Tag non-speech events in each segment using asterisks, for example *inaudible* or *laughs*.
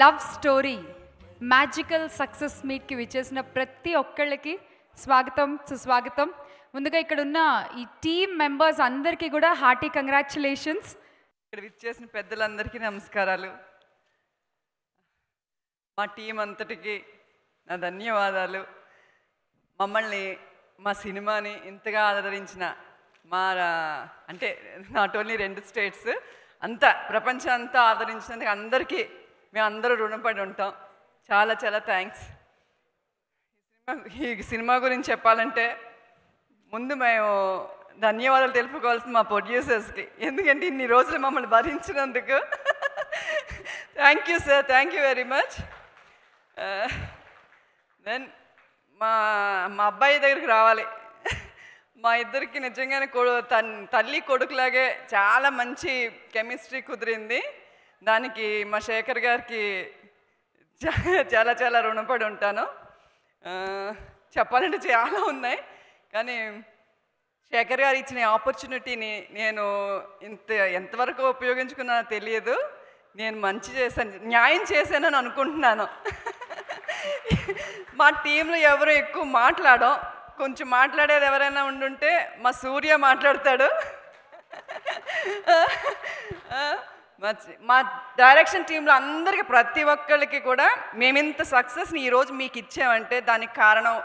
Love story magical success మీట్కి విచ్చేసిన ప్రతి ఒక్కళ్ళకి స్వాగతం సుస్వాగతం ముందుగా ఇక్కడ ఉన్న ఈ టీమ్ మెంబర్స్ అందరికీ కూడా హార్టీ కంగ్రాచులేషన్స్ ఇక్కడ విచ్చేసిన పెద్దలందరికీ నమస్కారాలు మా టీం అంతటికి నా ధన్యవాదాలు మమ్మల్ని మా సినిమాని ఇంతగా ఆదరించిన మా అంటే నాట్ ఓన్లీ రెండు స్టేట్స్ అంతా ప్రపంచం అంతా ఆదరించినందుకు అందరికీ మేమందరూ రుణపడి ఉంటాం చాలా చాలా థ్యాంక్స్ ఈ సినిమా గురించి చెప్పాలంటే ముందు మేము ధన్యవాదాలు తెలుపుకోవాల్సింది మా ప్రొడ్యూసర్స్కి ఎందుకంటే ఇన్ని రోజులు మమ్మల్ని భరించినందుకు thank you sir thank you very much then మా మా అబ్బాయి దగ్గరికి రావాలి మా ఇద్దరికి నిజంగానే కొడు తల్లి కొడుకులాగే చాలా మంచి కెమిస్ట్రీ కుదిరింది దానికి మా శేఖర్ గారికి చాలా చాలా రుణపడి ఉంటాను చెప్పాలంటే చాలా ఉన్నాయి కానీ శేఖర్ గారు ఇచ్చిన ఆపర్చునిటీని నేను ఇంత ఎంతవరకు ఉపయోగించుకున్నా తెలియదు నేను మంచి చేశాను న్యాయం చేశానని అనుకుంటున్నాను మా టీంలో ఎవరు ఎక్కువ మాట్లాడం కొంచెం మాట్లాడేది ఎవరైనా ఉండుంటే మా సూర్య మాట్లాడతాడు మా డైరెక్షన్ టీంలో అందరికి ప్రతి ఒక్కరికి కూడా మేమింత సక్సెస్ని ఈరోజు మీకు ఇచ్చామంటే దానికి కారణం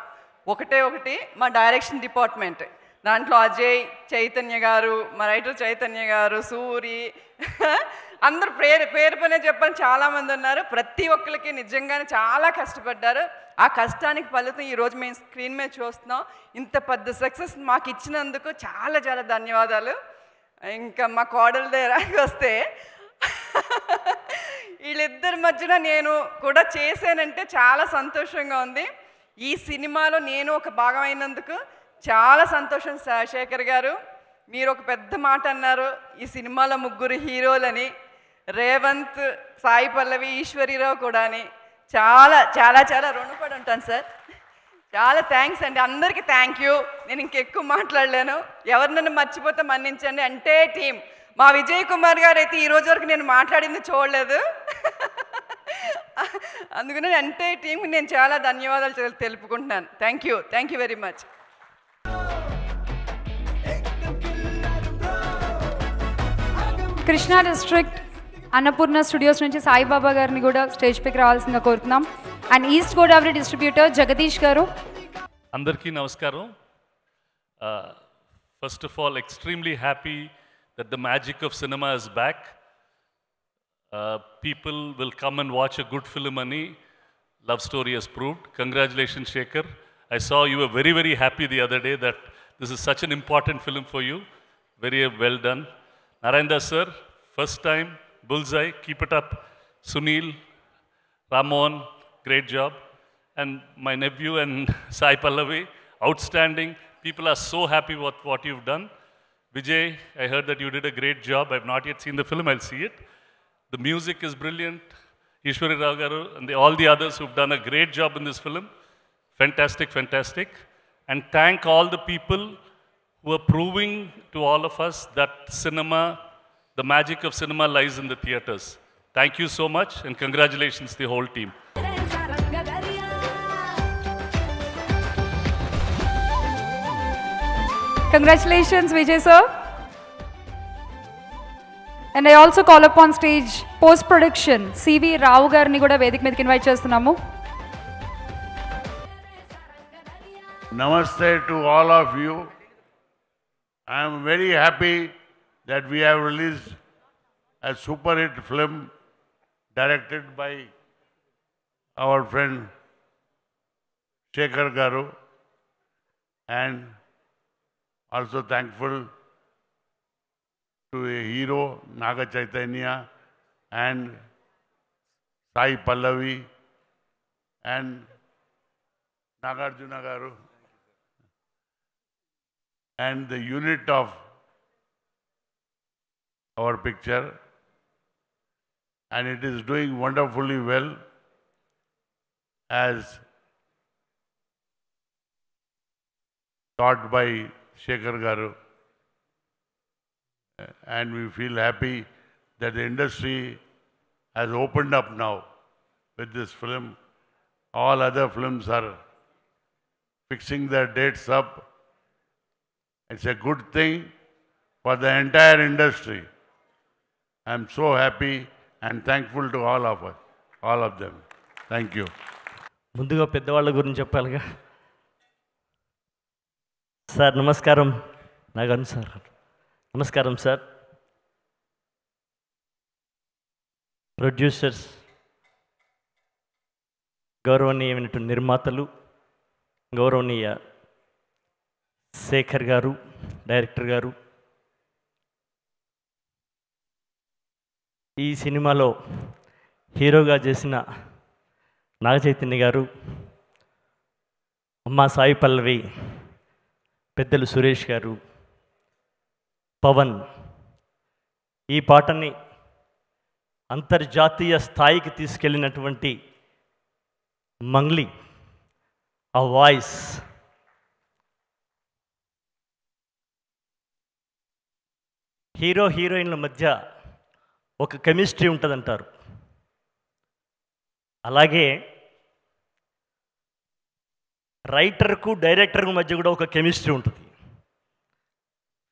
ఒకటే ఒకటి మా డైరెక్షన్ డిపార్ట్మెంట్ దాంట్లో అజయ్ చైతన్య గారు మా రైటర్ చైతన్య గారు సూరి *laughs* అందరు పేరు పేరు పనే చెప్పని చాలామంది ఉన్నారు ప్రతి ఒక్కరికి నిజంగానే చాలా కష్టపడ్డారు ఆ కష్టానికి ఫలితం ఈరోజు మేము స్క్రీన్ మీద చూస్తున్నాం ఇంత పెద్ద సక్సెస్ మాకు ఇచ్చినందుకు చాలా చాలా ధన్యవాదాలు ఇంకా మా కోడల దగ్గరకు వస్తే వీళ్ళిద్దరి మధ్యన నేను కూడా చేశానంటే చాలా సంతోషంగా ఉంది ఈ సినిమాలో నేను ఒక భాగమైనందుకు చాలా సంతోషం శేఖర్ గారు మీరు ఒక పెద్ద మాట అన్నారు ఈ సినిమాలో ముగ్గురు హీరోలని రేవంత్ సాయి పల్లవి ఈశ్వరీరావు కూడా అని చాలా చాలా చాలా రుణపడి ఉంటాను సార్ చాలా థ్యాంక్స్ అండి అందరికీ థ్యాంక్ యూ నేను ఇంకెక్కువ మాట్లాడలేను ఎవరినన్ను మర్చిపోతే మన్నించండి అంటే టీం మా విజయ్ కుమార్ గారు అయితే ఈ రోజు వరకు నేను మాట్లాడింది చూడలేదు అందుకని అంటే టీంకి నేను చాలా ధన్యవాదాలు తెలుపుకుంటున్నాను thank you thank you very much Krishna district Annapurna studios నుంచి సాయిబాబా గారిని కూడా స్టేజ్ పైకి రావాల్సిందిగా కోరుతున్నాం and east Godavari distributor Jagadish గారు అందరికీ నమస్కారం first of all extremely happy that the magic of cinema is back. Uh, people will come and watch a good film, Ani. Love story has proved. Congratulations, Shaker. I saw you were very, very happy the other day that this is such an important film for you. Very well done. Narayanda, sir, first time, bullseye, keep it up. Sunil, Ramon, great job. And my nephew and *laughs* Sai Pallavi, outstanding. People are so happy with what you've done. Vijay, I heard that you did a great job. I've not yet seen the film, I'll see it. The music is brilliant. Ishwari Rao and the, all the others who've done a great job in this film. Fantastic, fantastic. And thank all the people who are proving to all of us that cinema, the magic of cinema lies in the theaters. Thank you so much and congratulations to the whole team. Congratulations, Vijay sir. And I also call upon stage post-production, C.V. Rao gar ni goda Vedic Medik invite chasthunamu. Namaste to all of you. I am very happy that we have released a super hit film directed by our friend Shekhar Garu and also thankful to a hero, Naga Chaitanya, and Sai Pallavi, and Nagarjuna Garu, and the unit of our picture, and it is doing wonderfully well as taught by Shekhar గారు and we feel happy that the industry has opened up now with this film. All other films are fixing their dates up. It's a good thing for the entire industry. I'm so happy and thankful to all of us, all of them. Thank you. ముందుగా పెద్దవాళ్ళ గురించి చెప్పాలిగా sir నమస్కారం నాగన్ sir నమస్కారం sir producers గౌరవనీయమైనటు నిర్మాతలు గౌరవనీయ శేఖర్ గారు డైరెక్టర్ గారు ఈ సినిమాలో హీరోగా చేసిన నాగచైతన్య గారు అమ్మ సాయి పల్లవి పెద్దలు సురేష్ గారు పవన్ ఈ పాటని అంతర్జాతీయ స్థాయికి తీసుకెళ్ళినటువంటి మంగ్లీ ఆ వాయిస్ హీరో హీరోయిన్ల మధ్య ఒక కెమిస్ట్రీ ఉంటుందంటారు అలాగే రైటర్కు డైరెక్టర్కు మధ్య కూడా ఒక కెమిస్ట్రీ ఉంటుంది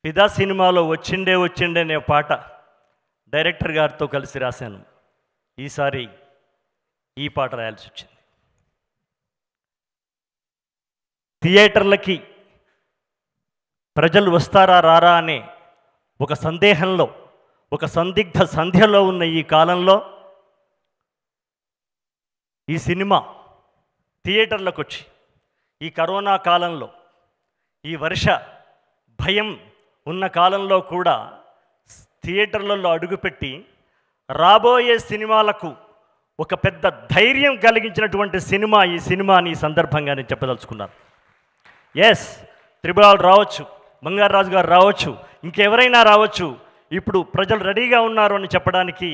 పిదా సినిమాలో వచ్చిండే వచ్చిండే అనే పాట డైరెక్టర్ గారితో కలిసి రాశాను ఈసారి ఈ పాట రాయాల్సి వచ్చింది థియేటర్లకి ప్రజలు వస్తారా రారా అనే ఒక సందేహంలో ఒక సందిగ్ధ సంధ్యలో ఉన్న ఈ కాలంలో ఈ సినిమా థియేటర్లకు వచ్చి ఈ కరోనా కాలంలో ఈ వర్ష భయం ఉన్న కాలంలో కూడా థియేటర్లలో అడుగుపెట్టి రాబోయే సినిమాలకు ఒక పెద్ద ధైర్యం కలిగించినటువంటి సినిమా ఈ సినిమాని ఈ సందర్భంగా నేను చెప్పదలుచుకున్నాను ఎస్ త్రిపురాలు రావచ్చు బంగారరాజు గారు రావచ్చు ఇంకెవరైనా రావచ్చు ఇప్పుడు ప్రజలు రెడీగా ఉన్నారు అని చెప్పడానికి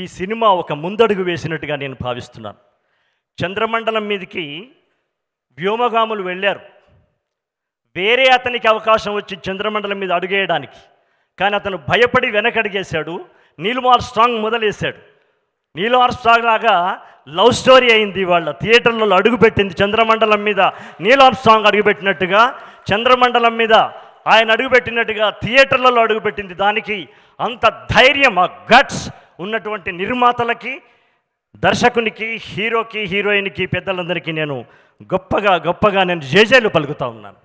ఈ సినిమా ఒక ముందడుగు వేసినట్టుగా నేను భావిస్తున్నాను చంద్రమండలం మీదకి వ్యోమగాములు వెళ్ళారు వేరే అతనికి అవకాశం వచ్చి చంద్రమండలం మీద అడుగేయడానికి కానీ అతను భయపడి వెనకడిగేశాడు నీలుమార్ స్ట్రాంగ్ మొదలేశాడు నీలుమార్ స్ట్రాంగ్ లాగా లవ్ స్టోరీ అయింది వాళ్ళ థియేటర్లలో అడుగుపెట్టింది చంద్రమండలం మీద నీలార్ స్ట్రాంగ్ అడుగుపెట్టినట్టుగా చంద్రమండలం మీద ఆయన అడుగుపెట్టినట్టుగా థియేటర్లలో అడుగుపెట్టింది దానికి అంత ధైర్యం ఆ గట్స్ ఉన్నటువంటి నిర్మాతలకి దర్శకునికి హీరోకి హీరోయిన్కి పెద్దలందరికీ నేను గొప్పగా గొప్పగా నేను జేజేలు పలుకుతా ఉన్నాను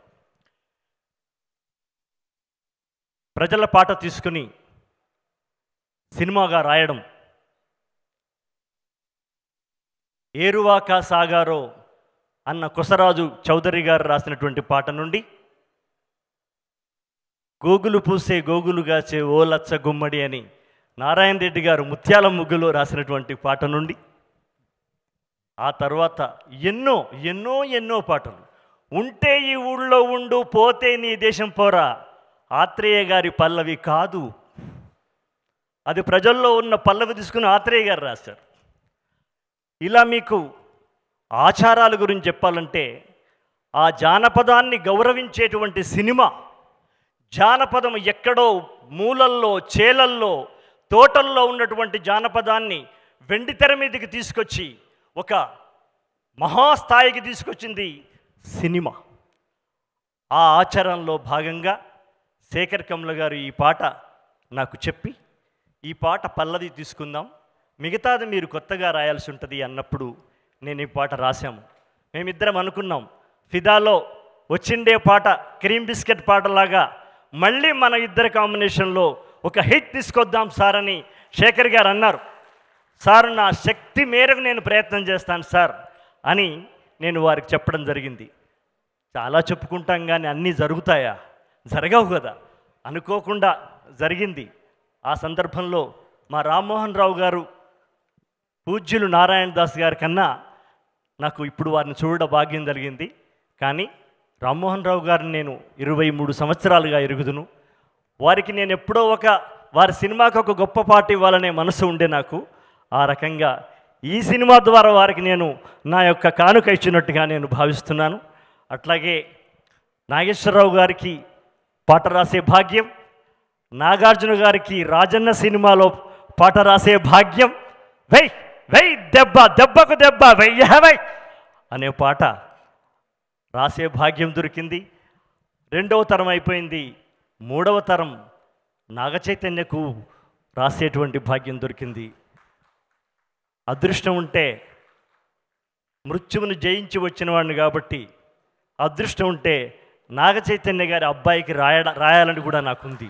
ప్రజల పాట తీసుకుని సినిమాగా రాయడం ఏరువాక సాగారో అన్న కుసరాజు చౌదరి గారు రాసినటువంటి పాట నుండి గోగులు పూసే గోగులుగా చే ఓలచ్చ గుమ్మడి అని నారాయణ రెడ్డి గారు ముత్యాల ముగ్గులో రాసినటువంటి పాట నుండి ఆ తర్వాత ఎన్నో ఎన్నో ఎన్నో పాటలు ఉంటే ఈ ఊళ్ళో ఉండు పోతే నీ దేశం పోరా ఆత్రేయ గారి పల్లవి కాదు అది ప్రజల్లో ఉన్న పల్లవి తీసుకుని ఆత్రేయ గారు రాశారు ఇలా మీకు ఆచారాల గురించి చెప్పాలంటే ఆ జానపదాన్ని గౌరవించేటువంటి సినిమా జానపదం ఎక్కడో మూలల్లో చేలల్లో తోటల్లో ఉన్నటువంటి జానపదాన్ని వెండితెర మీదకి తీసుకొచ్చి ఒక మహాస్థాయికి తీసుకొచ్చింది సినిమా ఆ ఆచారంలో భాగంగా శేఖర్ కమ్ల గారు ఈ పాట నాకు చెప్పి ఈ పాట పల్లది తీసుకుందాం మిగతాది మీరు కొత్తగా రాయాల్సి ఉంటుంది అన్నప్పుడు నేను ఈ పాట రాశాము మేమిద్దరం అనుకున్నాం ఫిదాలో వచ్చిండే పాట క్రీమ్ బిస్కెట్ పాటలాగా మళ్ళీ మన ఇద్దరి కాంబినేషన్లో ఒక హిట్ తీసుకొద్దాం సార్ అని శేఖర్ గారు అన్నారు సార్ నా శక్తి మేరకు నేను ప్రయత్నం చేస్తాను సార్ అని నేను వారికి చెప్పడం జరిగింది చాలా చెప్పుకుంటాం కానీ అన్నీ జరుగుతాయా జరగవు కదా అనుకోకుండా జరిగింది ఆ సందర్భంలో మా రామ్మోహన్ రావు గారు పూజ్యులు నారాయణ దాస్ గారి కన్నా నాకు ఇప్పుడు వారిని చూడ భాగ్యం జరిగింది కానీ రామ్మోహన్ రావు గారిని నేను ఇరవై మూడు సంవత్సరాలుగా ఎరుగుదును వారికి నేను ఎప్పుడో ఒక వారి సినిమాకి ఒక గొప్ప పాట ఇవ్వాలనే మనసు ఉండే నాకు ఆ రకంగా ఈ సినిమా ద్వారా వారికి నేను నా యొక్క కానుక ఇచ్చినట్టుగా నేను భావిస్తున్నాను అట్లాగే నాగేశ్వరరావు గారికి పాట రాసే భాగ్యం నాగార్జున గారికి రాజన్న సినిమాలో పాట రాసే భాగ్యం వెయ్ వెయ్ దెబ్బ దెబ్బకు దెబ్బ వెయ్య వై అనే పాట రాసే భాగ్యం దొరికింది రెండవ తరం అయిపోయింది మూడవ తరం నాగచైతన్యకు రాసేటువంటి భాగ్యం దొరికింది అదృష్టం ఉంటే మృత్యువును జయించి వచ్చిన వాడిని కాబట్టి అదృష్టం ఉంటే నాగచైతన్య గారి అబ్బాయికి రాయ రాయాలని కూడా నాకుంది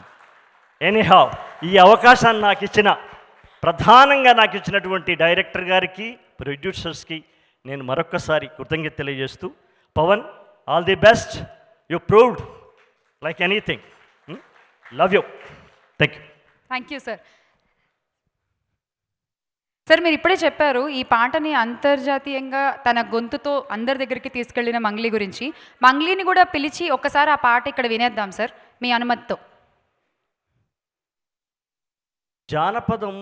ఎనీహావ్ ఈ అవకాశాన్ని నాకు ఇచ్చిన ప్రధానంగా నాకు ఇచ్చినటువంటి డైరెక్టర్ గారికి ప్రొడ్యూసర్స్కి నేను మరొక్కసారి కృతజ్ఞత తెలియజేస్తూ Pawan all the best you proved like anything love you thank you thank you sir sir మీరు ఇప్పుడే చెప్పారు ఈ పాటని అంతర్జాతీయంగా తన గొంతుతో అందరి దగ్గరికి తీసుకెళ్లిన మంగ్లీ గురించి మంగ్లీని కూడా పిలిచి ఒకసారి ఆ పాట ఇక్కడ వినేద్దాం సార్ మీ అనుమతితో జానపదం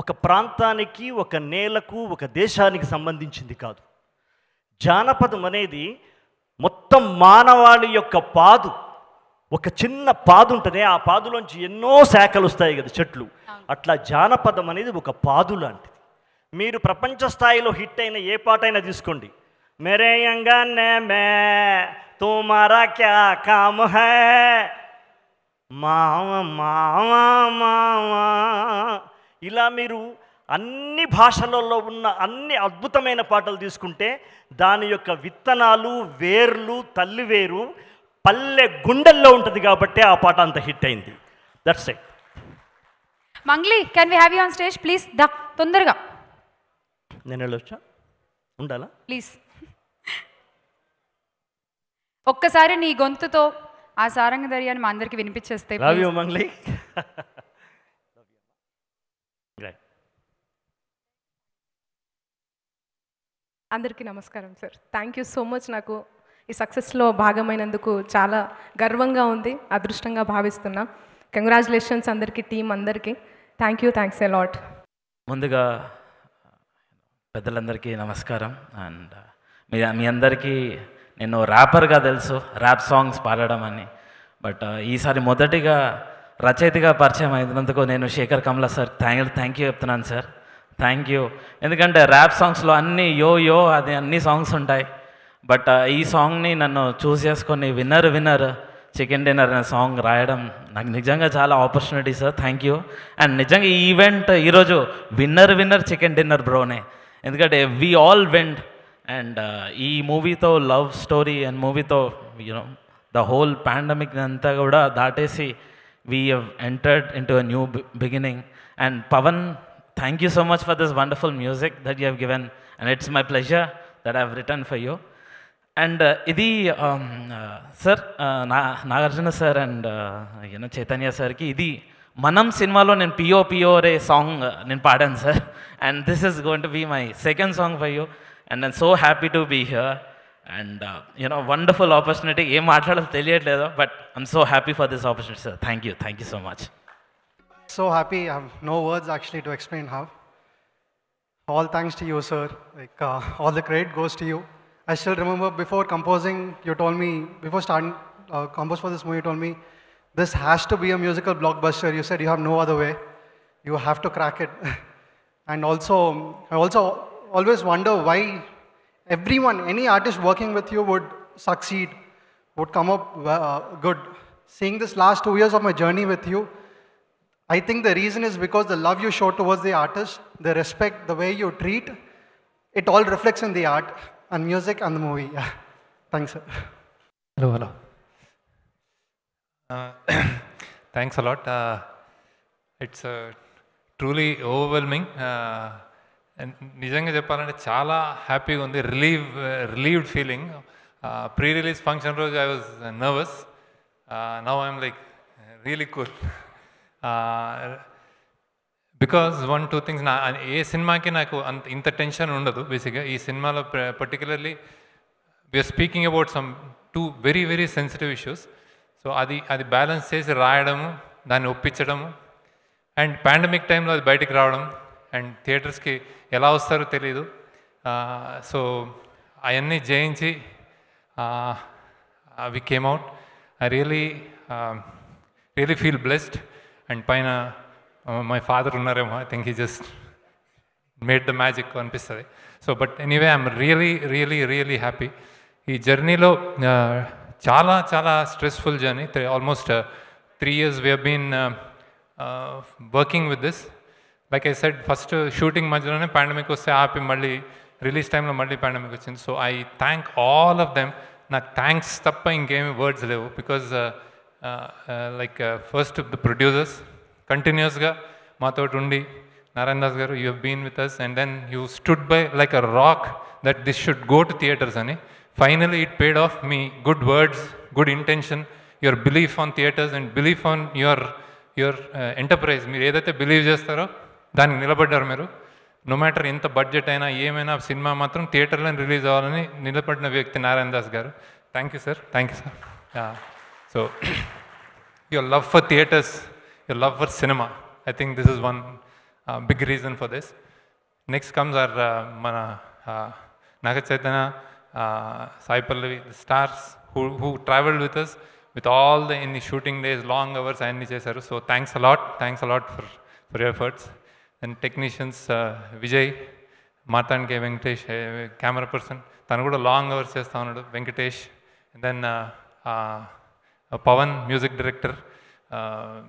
ఒక ప్రాంతానికి ఒక నేలకు ఒక దేశానికి సంబంధించింది కాదు జానపదం అనేది మొత్తం మానవాళి యొక్క పాదు ఒక చిన్న పాదు ఉంటుంది ఆ పాదులోంచి ఎన్నో శాఖలు వస్తాయి కదా చెట్లు అట్లా జానపదం అనేది ఒక పాదు లాంటిది మీరు ప్రపంచ స్థాయిలో హిట్ అయిన ఏ పాటైనా తీసుకోండి మే క్యా ఇలా మీరు అన్ని భాషలలో ఉన్న అన్ని అద్భుతమైన పాటలు తీసుకుంటే దాని యొక్క విత్తనాలు వేర్లు తల్లి వేరు పల్లె గుండెల్లో ఉంటుంది కాబట్టి ఆ పాట అంత హిట్ అయింది that's it Mangli can we have you on stage please the తొందరగా నేను వెళ్ళొచ్చా ఉండాలా ప్లీజ్ ఒక్కసారి నీ గొంతుతో ఆ సారంగ దర్యాన్ని మా అందరికి వినిపించేస్తే మంగ్లీ అందరికీ నమస్కారం sir thank you so much నాకు ఈ సక్సెస్లో భాగమైనందుకు చాలా గర్వంగా ఉంది అదృష్టంగా భావిస్తున్నా కంగ్రాచులేషన్స్ అందరికీ టీం అందరికీ thank you thanks a lot ముందుగా పెద్దలందరికీ నమస్కారం అండ్ మీ మీ అందరికీ నేను ర్యాపర్గా తెలుసు ర్యాప్ సాంగ్స్ పాడడం అని బట్ ఈసారి మొదటిగా రచయితగా పరిచయం అయినందుకు నేను Shekhar Kammula sir thank thank you చెప్తున్నాను సార్ థ్యాంక్ యూ ఎందుకంటే ర్యాప్ సాంగ్స్లో అన్ని యో యో అది అన్ని సాంగ్స్ ఉంటాయి బట్ ఈ సాంగ్ని నన్ను చూస్ చేసుకొని విన్నర్ విన్నర్ చికెన్ డిన్నర్ అనే సాంగ్ రాయడం నాకు నిజంగా చాలా opportunity sir thank you and నిజంగా ఈ ఈవెంట్ ఈరోజు విన్నర్ విన్నర్ చికెన్ డిన్నర్ బ్రోనే ఎందుకంటే వి ఆల్ వెంట్ అండ్ ఈ మూవీతో లవ్ స్టోరీ అండ్ మూవీతో యూనో ద హోల్ పాండమిక్ అంతా కూడా దాటేసి we entered into a new beginning and Pawan thank you so much for this wonderful music that you have given and it's my pleasure that I have return for you and uh, um, uh, sir, uh, Nagarjuna sir and you know, Chaitanya sir, ki Idi Manam Sinvalon and P.O. P.O. song, uh, pardon sir. And this is going to be my second song for you. And I'm so happy to be here. And uh, you know, wonderful opportunity. But I'm so happy for this opportunity, sir. Thank you. Thank you so much. So happy. I have no words actually to explain how. All thanks to you, sir. Like uh, All the credit goes to you. I still remember before composing, you told me, before starting uh, compose for this movie, you told me, this has to be a musical blockbuster. You said you have no other way. You have to crack it. *laughs* and also, I also always wonder why everyone, any artist working with you would succeed, would come up uh, good. Seeing this last two years of my journey with you, I think the reason is because the love you show towards the artist, the respect, the way you treat, it all reflects in the art and music and the movie. Yeah. *laughs* Thanks. Hello, hello. Uh, *coughs* thanks a lot. Uh, it's uh, truly overwhelming. Uh, నిజంగా చెప్పాలంటే చాలా హ్యాపీగా ఉంది relieve relieved feeling pre release function రోజు I was nervous now I'm like really cool because one two things na ee cinema ki naaku inta tension undadu basically ee cinema particularly we are speaking about some two very very sensitive issues so adi adi balance chesi raayadam danni oppichadam and pandemic time lo adi bayatiki and theaters ki ela vastaru teliyadu so ayanni jayinchi uh, we came out i really really feel blessed and paina uh, uh, my father unnaremo i think he just made the magic on anpisthadi so but anyway i'm really really really happy ee journey lo uh, chala chala stressful journey almost uh, 3 years we have been working with this like i said first shooting madhyane pandemic vaste aapi malli release time lo malli was vachindi so i thank all of them thanks, stop paying game words words because like first of the producers. కంటిన్యూస్గా మాతో ఉండి Narayana Das garu you been with us and then you stood by like a rock that this should go to theatres అని finally it paid off మీ good words good intention your belief on theatres and belief on your your enterprise మీరు ఏదైతే believe చేస్తారో దానికి నిలబడ్డారు మీరు no matter ఎంత budget అయినా ఏమైనా సినిమా మాత్రం థియేటర్లో రిలీజ్ అవ్వాలని నిలబడిన వ్యక్తి Narayana Das garu thank you sir thank you sir so your love for theatres your love for cinema. I think this is one uh, big reason for this. Next comes our uh, mana uh, Naga uh, Sai Pallavi, the stars who, who traveled with us with all the in the shooting days, long hours, and chesaru. So thanks a lot. Thanks a lot for, for your efforts. And technicians, uh, Vijay, Martan K. Venkatesh, camera person, తను కూడా long hours చేస్తూ ఉన్నాడు Venkatesh Pavan, music director. Director um,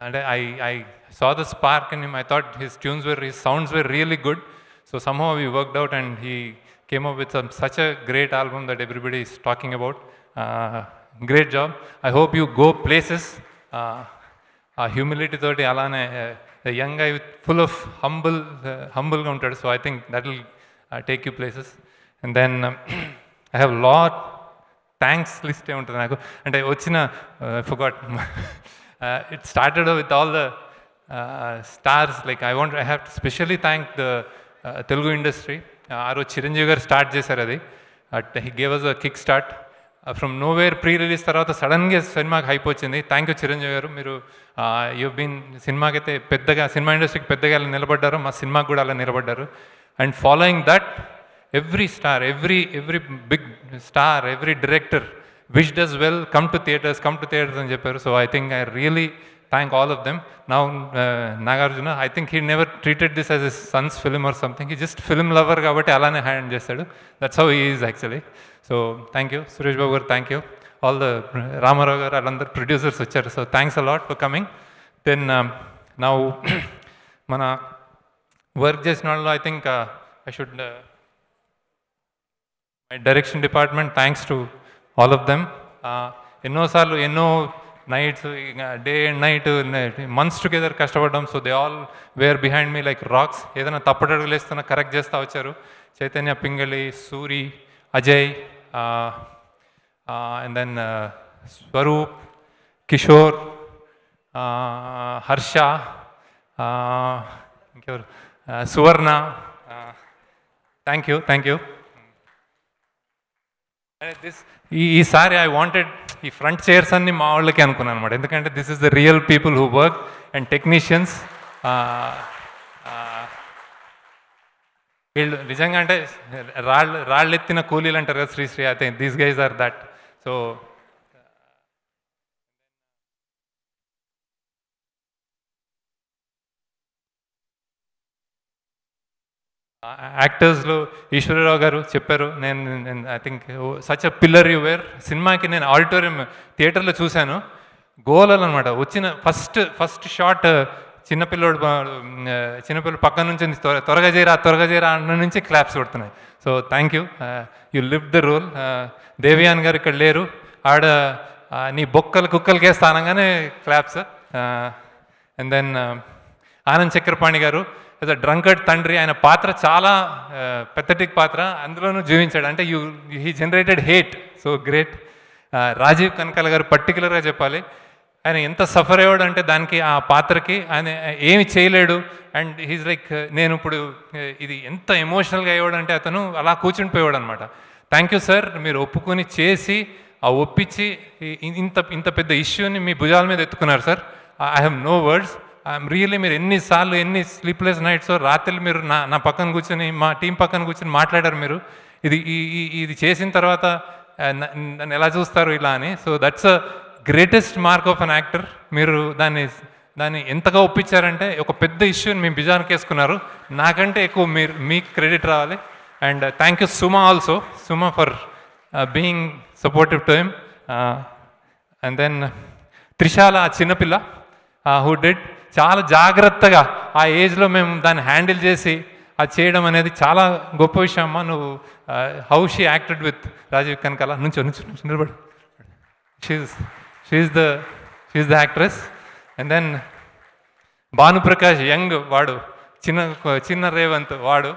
and I, I saw the spark in him. I thought his tunes were, his sounds were really good. So somehow we worked out and he came up with some, such a great album that everybody is talking about. Uh, great job. I hope you go places. Uh, uh, humility తోటి అలానే young I full of humble హంబుల్గా ఉంటాడు so I think that will take you places and lot thanks have lot thanks లిస్టే ఉంటుంది నాకు అంటే I forgot. *laughs* Uh, it started with all the uh, stars. Like I want, I have to specially thank the uh, Telugu industry. ఆరో చిరంజీవి గారు start చేశారు అది at he gave us a kick start from nowhere pre release తర్వాత సడన్గా సినిమాకి hype వచ్చింది thank you Chiranjeevi గారు మీరు యూ బీన్ సినిమాకైతే పెద్దగా సినిమా ఇండస్ట్రీకి పెద్దగా అలా నిలబడ్డారు మా సినిమాకి కూడా అలా నిలబడ్డారు and following that every star every every big star every director Which does well, come to theatres, come to theatres and Japan. So I think I really thank all of them. Now uh, Nagarjuna, I think he never treated this as his son's film or something. He just film lover, and that's how he is actually. So thank you, Suresh Babur, thank you. All the uh, Ramaragar and the producers, so thanks a lot for coming. Then um, now, mana *clears throat* work just now, I think uh, I should, uh, my direction department, thanks to all of them ఎన్నోసార్లు ఎన్నో nights day and night months together కష్టపడడం so they all were behind me like rocks ఏదైనా తప్పటి వేస్తున్నా correct చేస్తూ వచ్చారు Chaitanya Pingali Suri Ajay and then Swaroop Kishore Harsha ఇంకెవరు Suvarna thank you thank you this ఈ ఈసారి ఐ వాంటెడ్ ఈ ఫ్రంట్ చైర్స్ అన్ని మా వాళ్ళకి అనుకున్నాను అనమాట ఎందుకంటే this is the real people who work and technicians వీళ్ళు నిజంగా అంటే రాళ్ళు రాళ్ళెత్తిన కూలీలు అంటారు కదా శ్రీశ్రీ అయితే these guys are that so యాక్టర్స్లో ఈశ్వరరావు గారు చెప్పారు నేను I think such a pillar you were సినిమాకి నేను ఆడిటోరియం థియేటర్లో చూశాను గోలలు అనమాట వచ్చిన ఫస్ట్ ఫస్ట్ షాట్ చిన్నపిల్లోడు చిన్నపిల్లడు పక్క నుంచి త్వర త్వరగా చేయరా త్వరగా చేయరా అన్న నుంచి క్లాప్స్ కొడుతున్నాయి so thank you you live the role దేవియాన్ గారు ఇక్కడ లేరు ఆడ నీ బొక్కలు కుక్కలకే స్థానంగానే claps and then Anand Chakrapani garu as a drunkard తండ్రి ఆయన పాత్ర చాలా పెథటిక్ పాత్ర అందులోనూ జీవించాడు అంటే you he generated hate so great Rajeev Kanakala garu పర్టికులర్గా చెప్పాలి ఆయన ఎంత సఫర్ అయ్యాడు అంటే దానికి ఆ పాత్రకి ఆయన ఏమి చేయలేడు అండ్ హీజ్ లైక్ నేను ఇప్పుడు ఇది ఎంత ఎమోషనల్గా అయ్యాడు అంటే అతను అలా పోయాడు అనమాట థ్యాంక్ యూ సార్ మీరు ఒప్పుకొని చేసి ఆ ఒప్పించి ఇంత ఇంత పెద్ద ఇష్యూని మీ భుజాల మీద ఎత్తుకున్నారు sir I have no words I'm really మీరు ఎన్నిసార్లు ఎన్ని స్లీప్లెస్ నైట్స్ రాత్రి మీరు నా నా పక్కన కూర్చొని మా టీం పక్కన కూర్చొని మాట్లాడారు మీరు ఇది ఈ ఇది చేసిన తర్వాత నన్ను ఎలా చూస్తారు ఇలా అని so that's a greatest mark of an actor మీరు దాన్ని దాన్ని ఎంతగా ఒప్పించారంటే ఒక పెద్ద ఇష్యూని మేము బిజానికి వేసుకున్నారు నాకంటే ఎక్కువ మీరు మీకు క్రెడిట్ రావాలి and thank you Suma also Suma for being supportive to him and then Trishala చిన్నపిల్ల హూ డెడ్ చాలా జాగ్రత్తగా ఆ ఏజ్లో మేము దాన్ని హ్యాండిల్ చేసి అది చేయడం అనేది చాలా గొప్ప విషయం అమ్మా నువ్వు how she acted with Rajeev Kanakala నుంచి నుంచి నిలబడు she's she is the she's the actress and then Bhanuprakash young వాడు చిన్న చిన్న రేవంత్ వాడు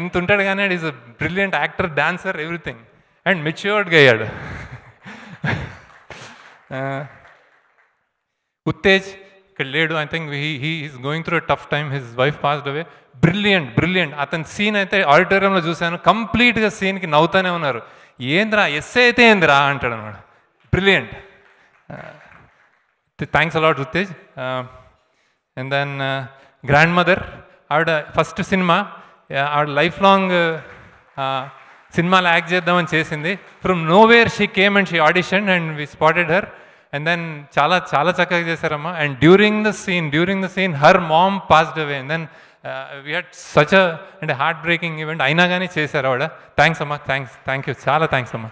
ఇంత ఉంటాడు కానీ is brilliant actor dancer everything and మెచ్యూర్డ్గా అయ్యాడు ఉత్తేజ్ ఇక్కడ లేడు I think he he is going through tough time his wife passed away brilliant brilliant అతని సీన్ అయితే ఆడిటోరియంలో చూశాను కంప్లీట్గా సీన్కి నవ్వుతూనే ఉన్నారు ఏంద్రా ఎస్ఏ అయితే ఏంద్రా అంటాడు అనమాట brilliant thanks a lot Ruthej and then grand mother ఆవిడ ఫస్ట్ సినిమా uh, ఆవిడ లైఫ్ లాంగ్ సినిమాలు యాక్ట్ చేద్దామని చేసింది from where she came and she audition and we spotted her And then Chala Chala Chaka Jesarama. And during the scene, during the scene, her mom passed away. And then uh, we had such a and a heartbreaking event. అయినా కానీ చేశారు ఆవిడ thanks అమ్మా thanks thank you చాలా thanks అమ్మా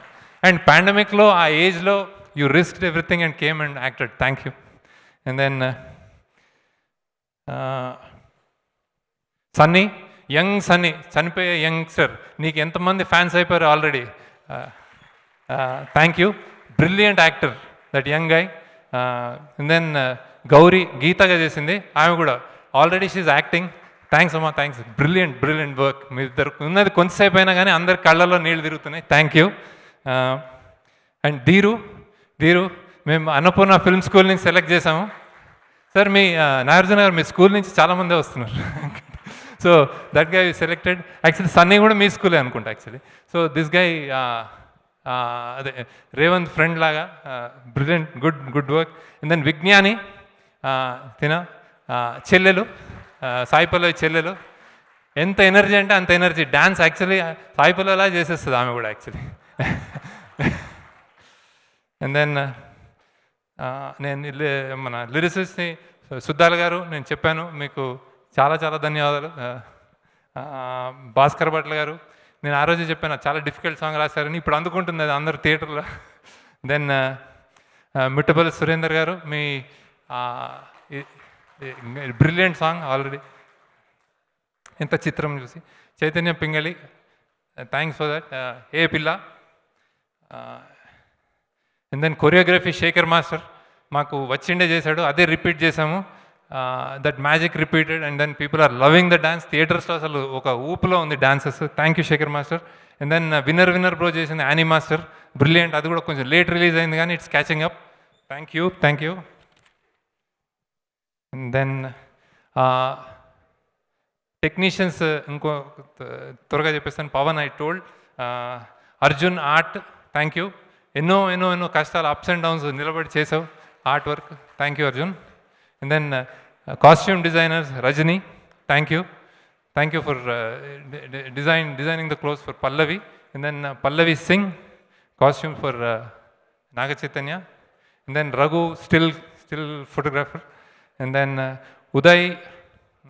and పాండమిక్లో ఆ ఏజ్లో you risked everything and came and acted thank you and then Sunny young Sunny చనిపోయే యంగ్స్టర్ నీకు ఎంతమంది ఫ్యాన్స్ అయిపోయారు already thank you brilliant actor that young guy then Gowri గీతగా చేసింది ఆమె కూడా ఆల్రెడీ షీఈ్ యాక్టింగ్ థ్యాంక్స్ అమ్మా థ్యాంక్స్ బ్రిలియంట్ బ్రిలియంట్ వర్క్ మీ ఇద్దరు ఉన్నది కొంతసేపు అయినా కానీ అందరి కళ్ళల్లో నీళ్ళు తిరుగుతున్నాయి thank you and Dheeru Dheeru మేము అన్నపూర్ణ ఫిల్మ్ స్కూల్ నుంచి సెలెక్ట్ చేసాము సార్ మీ నాగార్జున uh, గారు మీ స్కూల్ నుంచి చాలామందే వస్తున్నారు so that guy selected actually Sunny కూడా మీ స్కూలే అనుకుంటా యాక్చువల్లీ సో దిస్ గై అదే రేవంత్ ఫ్రెండ్ లాగా brilliant good good work and then విజ్ఞాని తిన చెల్లెలు సాయిపల్లవి చెల్లెలు ఎంత ఎనర్జీ అంటే అంత ఎనర్జీ డ్యాన్స్ యాక్చువల్లీ సాయిపల్లలా చేసేస్తుంది ఆమె కూడా యాక్చువల్లీ అండ్ దెన్ నేను మన లిరిసిస్ని సుద్దాల్ గారు నేను చెప్పాను మీకు చాలా చాలా ధన్యవాదాలు భాస్కర్ భట్ల గారు నేను ఆ రోజే చెప్పాను చాలా డిఫికల్ట్ సాంగ్ రాశారని ఇప్పుడు అందుకుంటుంది అది అందరు థియేటర్లో దెన్ మిట్టపల్లి సురేందర్ గారు మీ బ్రిలియంట్ సాంగ్ ఆల్రెడీ ఇంత చిత్రం చూసి Chaitanya Pingali thanks for that a పిల్ల and then choreography Sekhar master మాకు వచ్చిండే చేశాడు అదే రిపీట్ చేశాము that magic repeated and then people are loving the dance థియేటర్స్లో అసలు ఒక ఊపులో ఉంది dances thank you Sekhar master and then winner winner bro చేసిన యానీ మాస్టర్ బ్రిలియంట్ అది కూడా కొంచెం లేట్ రిలీజ్ అయింది కానీ it's catching up thank you thank you and then technicians ఇంకో త్వరగా చెప్పేస్తాను Pavan I told Arjun art thank you ఎన్నో ఎన్నో ఎన్నో కష్టాలు అప్స్ అండ్ డౌన్స్ నిలబడి చేసావు art work thank you Arjun and then Uh, costume designer Rajni, thank you. Thank you for uh, design, designing the clothes for Pallavi. And then uh, Pallavi Singh, costume for uh, And then Raghu, still, still photographer. And then uh, Uday,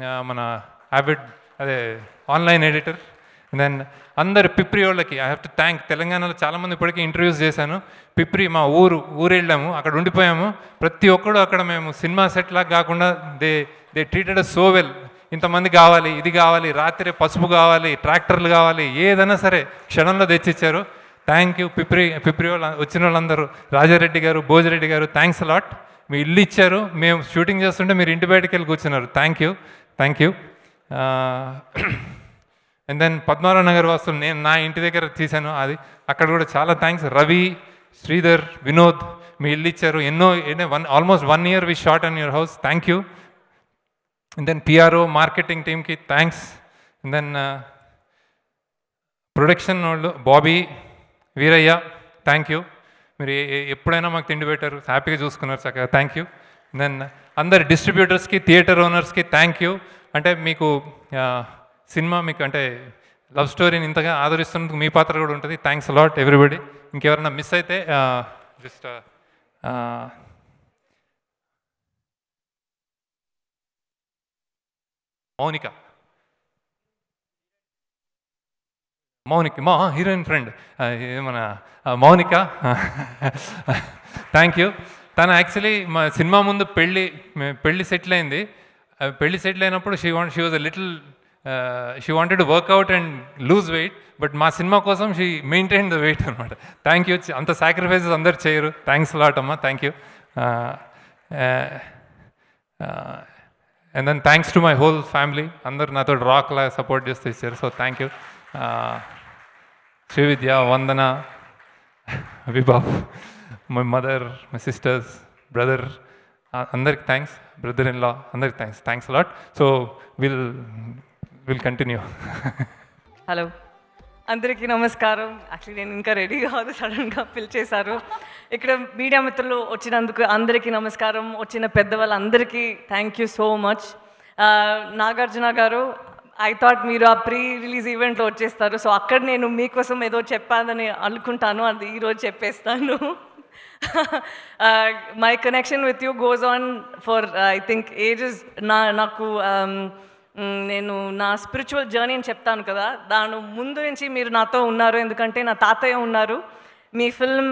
uh, మన యాబిడ్ అదే online editor. Then అందరు పిప్రి వాళ్ళకి I have to thank తెలంగాణలో చాలామంది ఇప్పటికీ interviews చేశాను పిప్రి మా ఊరు ఊరెళ్ళాము అక్కడ ఉండిపోయాము ప్రతి ఒక్కడు అక్కడ మేము సినిమా సెట్ లాగా కాకుండా they they treated so well ఇంతమంది కావాలి ఇది కావాలి రాత్రి పసుపు కావాలి ట్రాక్టర్లు కావాలి ఏదైనా సరే క్షణంలో తెచ్చిచ్చారు థ్యాంక్ యూ పిప్రి పిప్రి వాళ్ళు వచ్చిన వాళ్ళందరూ రాజారెడ్డి గారు భోజరెడ్డి గారు థ్యాంక్స్ లాట్ మీ ఇల్లు ఇచ్చారు మేము షూటింగ్ చేస్తుంటే మీరు ఇంటి బయటకు వెళ్ళి కూర్చున్నారు thank you thank you and then Padmarao Nagar వాసులు నేను నా ఇంటి దగ్గర తీశాను అది అక్కడ కూడా చాలా థ్యాంక్స్ రవి శ్రీధర్ వినోద్ మీ ఇల్లు ఇచ్చారు ఎన్నో one almost one year we short on your house thank you and then PRO marketing టీమ్కి థ్యాంక్స్ అండ్ దెన్ ప్రొడక్షన్ వాళ్ళు బాబీ వీరయ్య థ్యాంక్ యూ మీరు ఎప్పుడైనా మాకు తిండి పెట్టారు హ్యాపీగా చూసుకున్నారు చక్కగా థ్యాంక్ యూ దెన్ అందరి డిస్ట్రిబ్యూటర్స్కి థియేటర్ ఓనర్స్కి థ్యాంక్ యూ అంటే మీకు uh, సినిమా మీకు అంటే లవ్ స్టోరీని ఇంతగా ఆదరిస్తున్నందుకు మీ పాత్ర కూడా ఉంటుంది థ్యాంక్స్ అలాట్ ఎవ్రీబడి ఇంకెవరైనా మిస్ అయితే జస్ట్ మౌనిక మౌనిక మా హీరోయిన్ ఫ్రెండ్ మన మౌనిక థ్యాంక్ యూ తను యాక్చువల్లీ మా సినిమా ముందు పెళ్ళి పెళ్ళి సెటిల్ అయింది పెళ్ళి సెటిల్ అయినప్పుడు she want she was a little she wanted workout and lose weight but మా సినిమా కోసం షీ మెయింటైన్ ద వెయిట్ అనమాట థ్యాంక్ యూ అంత సాక్రిఫైసెస్ అందరు చేయరు థ్యాంక్స్ లాట్ అమ్మ thank you and then thanks to my whole family అందరు నాతో రాక్లా సపోర్ట్ చేస్తూ ఇచ్చారు so thank you Srividya Vandana విబాబ్ my mother my sisters brother అందరికి థ్యాంక్స్ బ్రదర్ ఇన్ లా అందరికి thanks thanks lot so will will continue hello అందరికీ నమస్కారం యాక్చువల్లీ నేను ఇంకా రెడీ కాదు సడన్గా పిలిచేశారు ఇక్కడ మీడియా మిత్రులు వచ్చినందుకు అందరికీ నమస్కారం వచ్చిన పెద్దవాళ్ళందరికీ thank you so much Nagarjuna garu I thought మీరు ఆ ప్రీ రిలీజ్ ఈవెంట్లో వచ్చేస్తారు సో అక్కడ నేను మీకోసం ఏదో చెప్పాలని అనుకుంటాను అది ఈరోజు చెప్పేస్తాను my connection with you goes on for I think ages నా నాకు నేను నా స్పిరిచువల్ జర్నీ అని చెప్తాను కదా దాని ముందు నుంచి మీరు నాతో ఉన్నారు ఎందుకంటే నా తాతయ్య ఉన్నారు మీ ఫిల్మ్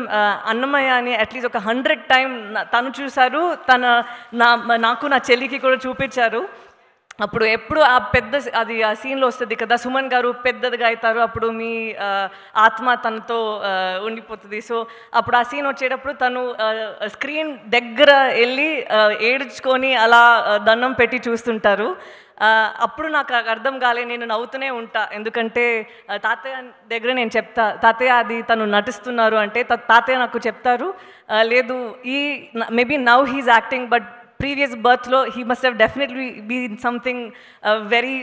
అన్నమయ్య అని అట్లీస్ట్ ఒక హండ్రెడ్ టైం తను చూశారు తన నా నాకు నా చెల్లికి కూడా చూపించారు అప్పుడు ఎప్పుడు ఆ పెద్ద అది ఆ సీన్లో వస్తుంది కదా సుమన్ గారు పెద్దదిగా అవుతారు అప్పుడు మీ ఆత్మ తనతో ఉండిపోతుంది సో అప్పుడు ఆ సీన్ వచ్చేటప్పుడు తను స్క్రీన్ దగ్గర వెళ్ళి ఏడ్చుకొని అలా దండం పెట్టి చూస్తుంటారు అప్పుడు నాకు అర్థం కాలే నేను నవ్వుతూనే ఉంటా ఎందుకంటే తాతయ్య దగ్గర నేను చెప్తా తాతయ్య అది తను నటిస్తున్నారు అంటే తాతయ్య నాకు చెప్తారు లేదు ఈ maybe now he's acting but previous బర్త్లో he must have definitely be something very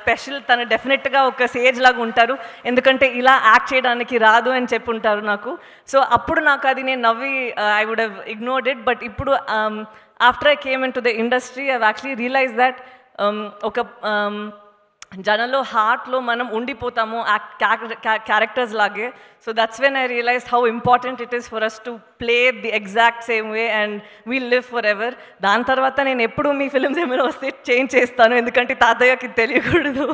special తను డెఫినెట్గా ఒక సేజ్ లాగా ఉంటారు ఎందుకంటే ఇలా యాక్ట్ చేయడానికి రాదు అని చెప్పి ఉంటారు నాకు సో అప్పుడు నాకు అది నేను నవ్వి I would have ignored it but ఇప్పుడు after I came into the industry I actually realize that Um, ఒక um, జనంలో హార్ట్లో మనం ఉండిపోతాము క్యారెక్టర్స్ లాగే so that's when I realize how important it is for us to play the exact same way and we live forever దాని తర్వాత నేను ఎప్పుడు మీ ఫిల్మ్స్ ఏమైనా వస్తే చేంజ్ చేస్తాను ఎందుకంటే తాతయ్యకి తెలియకూడదు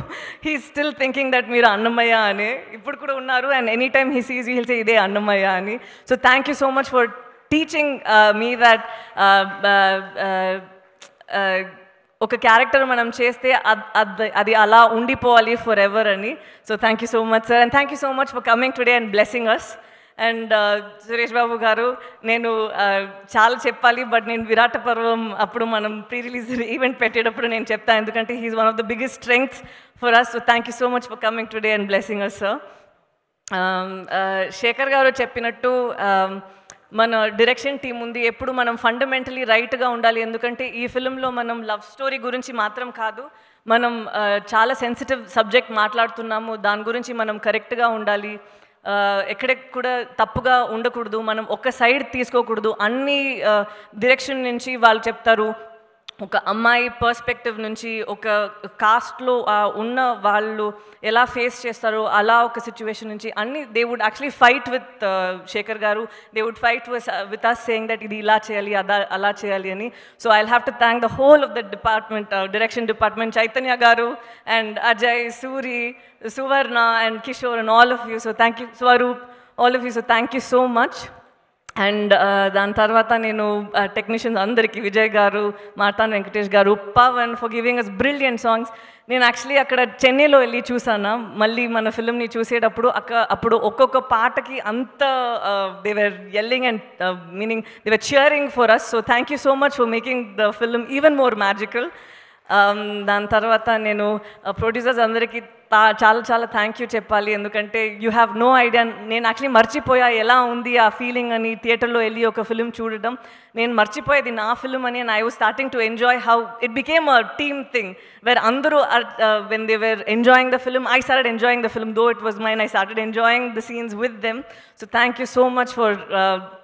హీ స్టిల్ థింకింగ్ దట్ మీరు అన్నమయ్య అని ఇప్పుడు కూడా ఉన్నారు and any time he sees we'll say ఇదే అన్నమయ్య అని so thank you so much for teaching me that ఒక క్యారెక్టర్ మనం చేస్తే అది అలా ఉండిపోవాలి ఫర్ ఎవర్ అని so thank you so much sir and thank you so much for coming today and blessing us and Suresh Babu garu నేను uh, చాలా చెప్పాలి బట్ నేను విరాట పర్వం అప్పుడు మనం ప్రీ రిలీజ్ ఈవెంట్ పెట్టేటప్పుడు నేను చెప్తాను ఎందుకంటే he is one of the biggest strength for us so thank you so much for coming today and blessing us sir Sekhar garu చెప్పినట్టు um, మన డైరెక్షన్ టీం ఉంది ఎప్పుడు మనం ఫండమెంటలీ రైట్గా ఉండాలి ఎందుకంటే ఈ ఫిలింలో మనం లవ్ స్టోరీ గురించి మాత్రం కాదు మనం చాలా సెన్సిటివ్ సబ్జెక్ట్ మాట్లాడుతున్నాము దాని గురించి మనం కరెక్ట్గా ఉండాలి ఎక్కడ కూడా తప్పుగా ఉండకూడదు మనం ఒక సైడ్ తీసుకోకూడదు అన్ని డిరెక్షన్ నుంచి వాళ్ళు చెప్తారు ఒక అమ్మాయి పర్స్పెక్టివ్ నుంచి ఒక కాస్ట్లో ఉన్న వాళ్ళు ఎలా ఫేస్ చేస్తారో అలా ఒక సిచ్యువేషన్ నుంచి అన్ని they would actually fight with Sekhar garu they would fight with us saying that ఇది ఇలా చేయాలి అదా అలా చేయాలి అని so I have to thank the whole of the department direction department Chaitanya garu and Ajay Suri Suvarna and Kishore and all of you so thank you Swaroop all of you so thank you so much and దాని తర్వాత నేను టెక్నీషియన్స్ అందరికీ విజయ్ గారు మార్తాన్ Venkatesh garu Pavan for giving us brilliant songs నేను actually అక్కడ చెన్నైలో వెళ్ళి చూసాను మళ్ళీ మన ఫిల్మ్ని చూసేటప్పుడు అక్క అప్పుడు ఒక్కొక్క పాటకి అంత they were yelling and meaning they were cheering for us so thank you so much for making the film even more magical దాని తర్వాత నేను ప్రొడ్యూసర్స్ అందరికీ చాలా చాలా థ్యాంక్ యూ చెప్పాలి ఎందుకంటే యూ హ్యావ్ నో ఐడియా నేను యాక్చువల్లీ మర్చిపోయా ఎలా ఉంది ఆ ఫీలింగ్ అని థియేటర్లో వెళ్ళి ఒక ఫిలిం చూడడం నేను మర్చిపోయేది నా ఫిలిం అని and I was starting to enjoy how it became a team thing where అందరూ when they were enjoying the film I started enjoying the film though it was mine I started enjoying the scenes with them so thank you so much for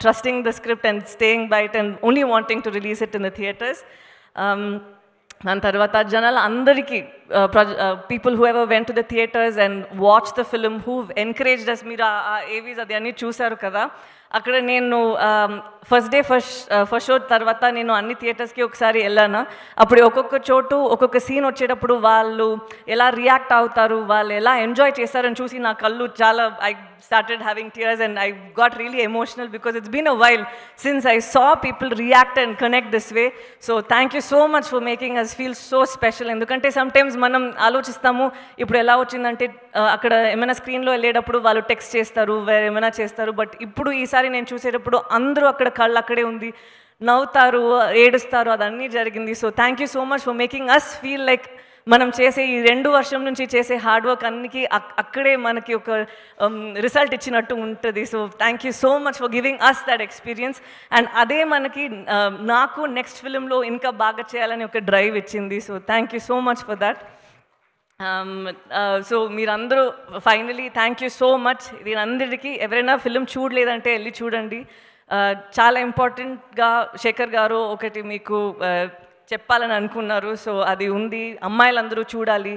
trusting the script and staying by it and only wanting to release it in the theatres దాని తర్వాత జనాలు అందరికీ people who ever went to the theatres and watch the film who encouraged us మీరు ఆ AVs అది అన్నీ చూశారు కదా అక్కడ నేను first day first first show తర్వాత నేను అన్ని థియేటర్స్కి ఒకసారి వెళ్ళాను అప్పుడు ఒక్కొక్క చోటు ఒక్కొక్క సీన్ వచ్చేటప్పుడు వాళ్ళు ఎలా రియాక్ట్ అవుతారు వాళ్ళు ఎలా ఎంజాయ్ చేస్తారని చూసి నా కళ్ళు చాలా I started having tears and I got really emotional because it's been a while since I saw people react and connect this way so thank you so much for making us feel so special ఎందుకంటే sometimes మనం ఆలోచిస్తాము ఇప్పుడు ఎలా వచ్చిందంటే అక్కడ ఏమైనా స్క్రీన్లో వెళ్ళేటప్పుడు వాళ్ళు టెక్స్ట్ చేస్తారు వేరే ఏమైనా చేస్తారు బట్ ఇప్పుడు ఈసారి ఒకసారి నేను చూసేటప్పుడు అందరూ అక్కడ కళ్ళు అక్కడే ఉంది నవ్వుతారు ఏడుస్తారు అదన్నీ జరిగింది so thank you so much for making us feel like మనం చేసే ఈ రెండు వర్షం నుంచి చేసే హార్డ్ వర్క్ అన్నికి అక్కడే మనకి ఒక రిజల్ట్ um, ఇచ్చినట్టు ఉంటుంది so thank you so much for giving us that experience and అదే మనకి uh, నాకు నెక్స్ట్ ఫిలింలో ఇంకా బాగా చేయాలని ఒక డ్రైవ్ ఇచ్చింది so thank you so much for that so um, uh, మీరందరూ finally thank you so much దీనందరికీ ఎవరైనా ఫిల్మ్ చూడలేదంటే వెళ్ళి చూడండి uh, చాలా ఇంపార్టెంట్గా శేఖర్ గారు ఒకటి మీకు uh, చెప్పాలని అనుకున్నారు సో అది ఉంది అమ్మాయిలందరూ చూడాలి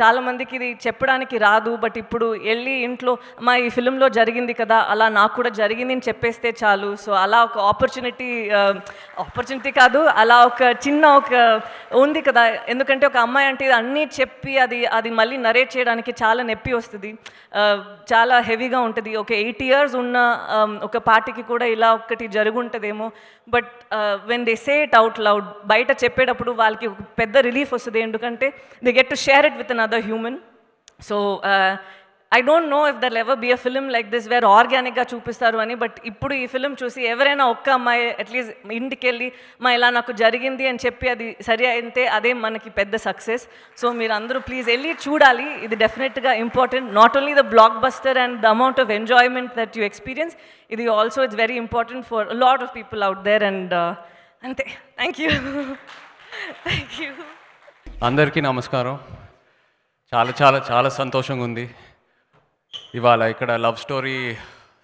చాలామందికి ఇది చెప్పడానికి రాదు బట్ ఇప్పుడు వెళ్ళి ఇంట్లో మా ఈ ఫిలింలో జరిగింది కదా అలా నాకు కూడా జరిగింది అని చెప్పేస్తే చాలు సో అలా ఒక ఆపర్చునిటీ ఆపర్చునిటీ కాదు అలా ఒక చిన్న ఒక ఉంది కదా ఎందుకంటే ఒక అమ్మాయి అంటే అన్నీ చెప్పి అది అది మళ్ళీ నరేట్ చేయడానికి చాలా నొప్పి వస్తుంది చాలా హెవీగా ఉంటుంది ఒక ఎయిట్ ఇయర్స్ ఉన్న ఒక పార్టీకి కూడా ఇలా ఒకటి జరుగుంటుందేమో but when they say it out loud బయట చెప్పేటప్పుడు వాళ్ళకి ఒక పెద్ద రిలీఫ్ వస్తుంది ఎందుకంటే they get to share it with another human. So uh, I don't know if there'll ever be a film like this where organic chupistaru ani, but ippudu ee film chusi ever okka my at least indikelli ma ila naku jarigindi and cheppi adi sari ayinte ade manaki pedda success. So meerandaru please eli chudali, it is definitely important not only the blockbuster and the amount of enjoyment that you experience, it is also it's very important for a lot of people out there and ante uh, thank you. *laughs* thank you. Andarki namaskaram. చాలా చాలా చాలా సంతోషంగా ఉంది ఇవాళ ఇక్కడ love story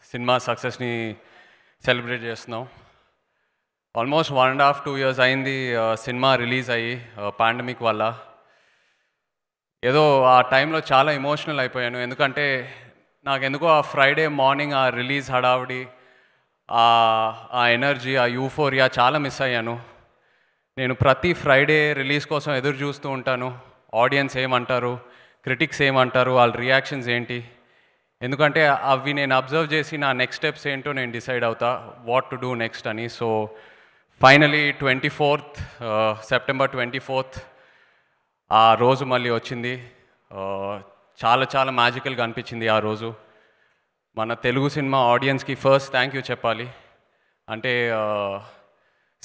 సినిమా సక్సెస్ని celebrate చేస్తున్నాం almost one and half two years అయింది సినిమా రిలీజ్ అయ్యి పాండమిక్ వల్ల ఏదో ఆ టైంలో చాలా ఎమోషనల్ అయిపోయాను ఎందుకంటే నాకు ఎందుకో ఆ ఫ్రైడే మార్నింగ్ ఆ రిలీజ్ హడావుడి ఆ ఎనర్జీ ఆ యూఫోరియా చాలా మిస్ అయ్యాను నేను ప్రతి ఫ్రైడే రిలీజ్ కోసం ఎదురు చూస్తూ ఉంటాను ఆడియన్స్ ఏమంటారు క్రిటిక్స్ ఏమంటారు వాళ్ళ రియాక్షన్స్ ఏంటి ఎందుకంటే అవి నేను అబ్జర్వ్ చేసి నా నెక్స్ట్ స్టెప్స్ ఏంటో నేను డిసైడ్ అవుతా వాట్ టు డూ నెక్స్ట్ అని so finally twenty fourth September twenty fourth ఆ రోజు మళ్ళీ వచ్చింది uh, చాలా చాలా మ్యాజికల్గా అనిపించింది ఆ రోజు మన తెలుగు సినిమా ఆడియన్స్కి ఫస్ట్ థ్యాంక్ యూ చెప్పాలి అంటే uh,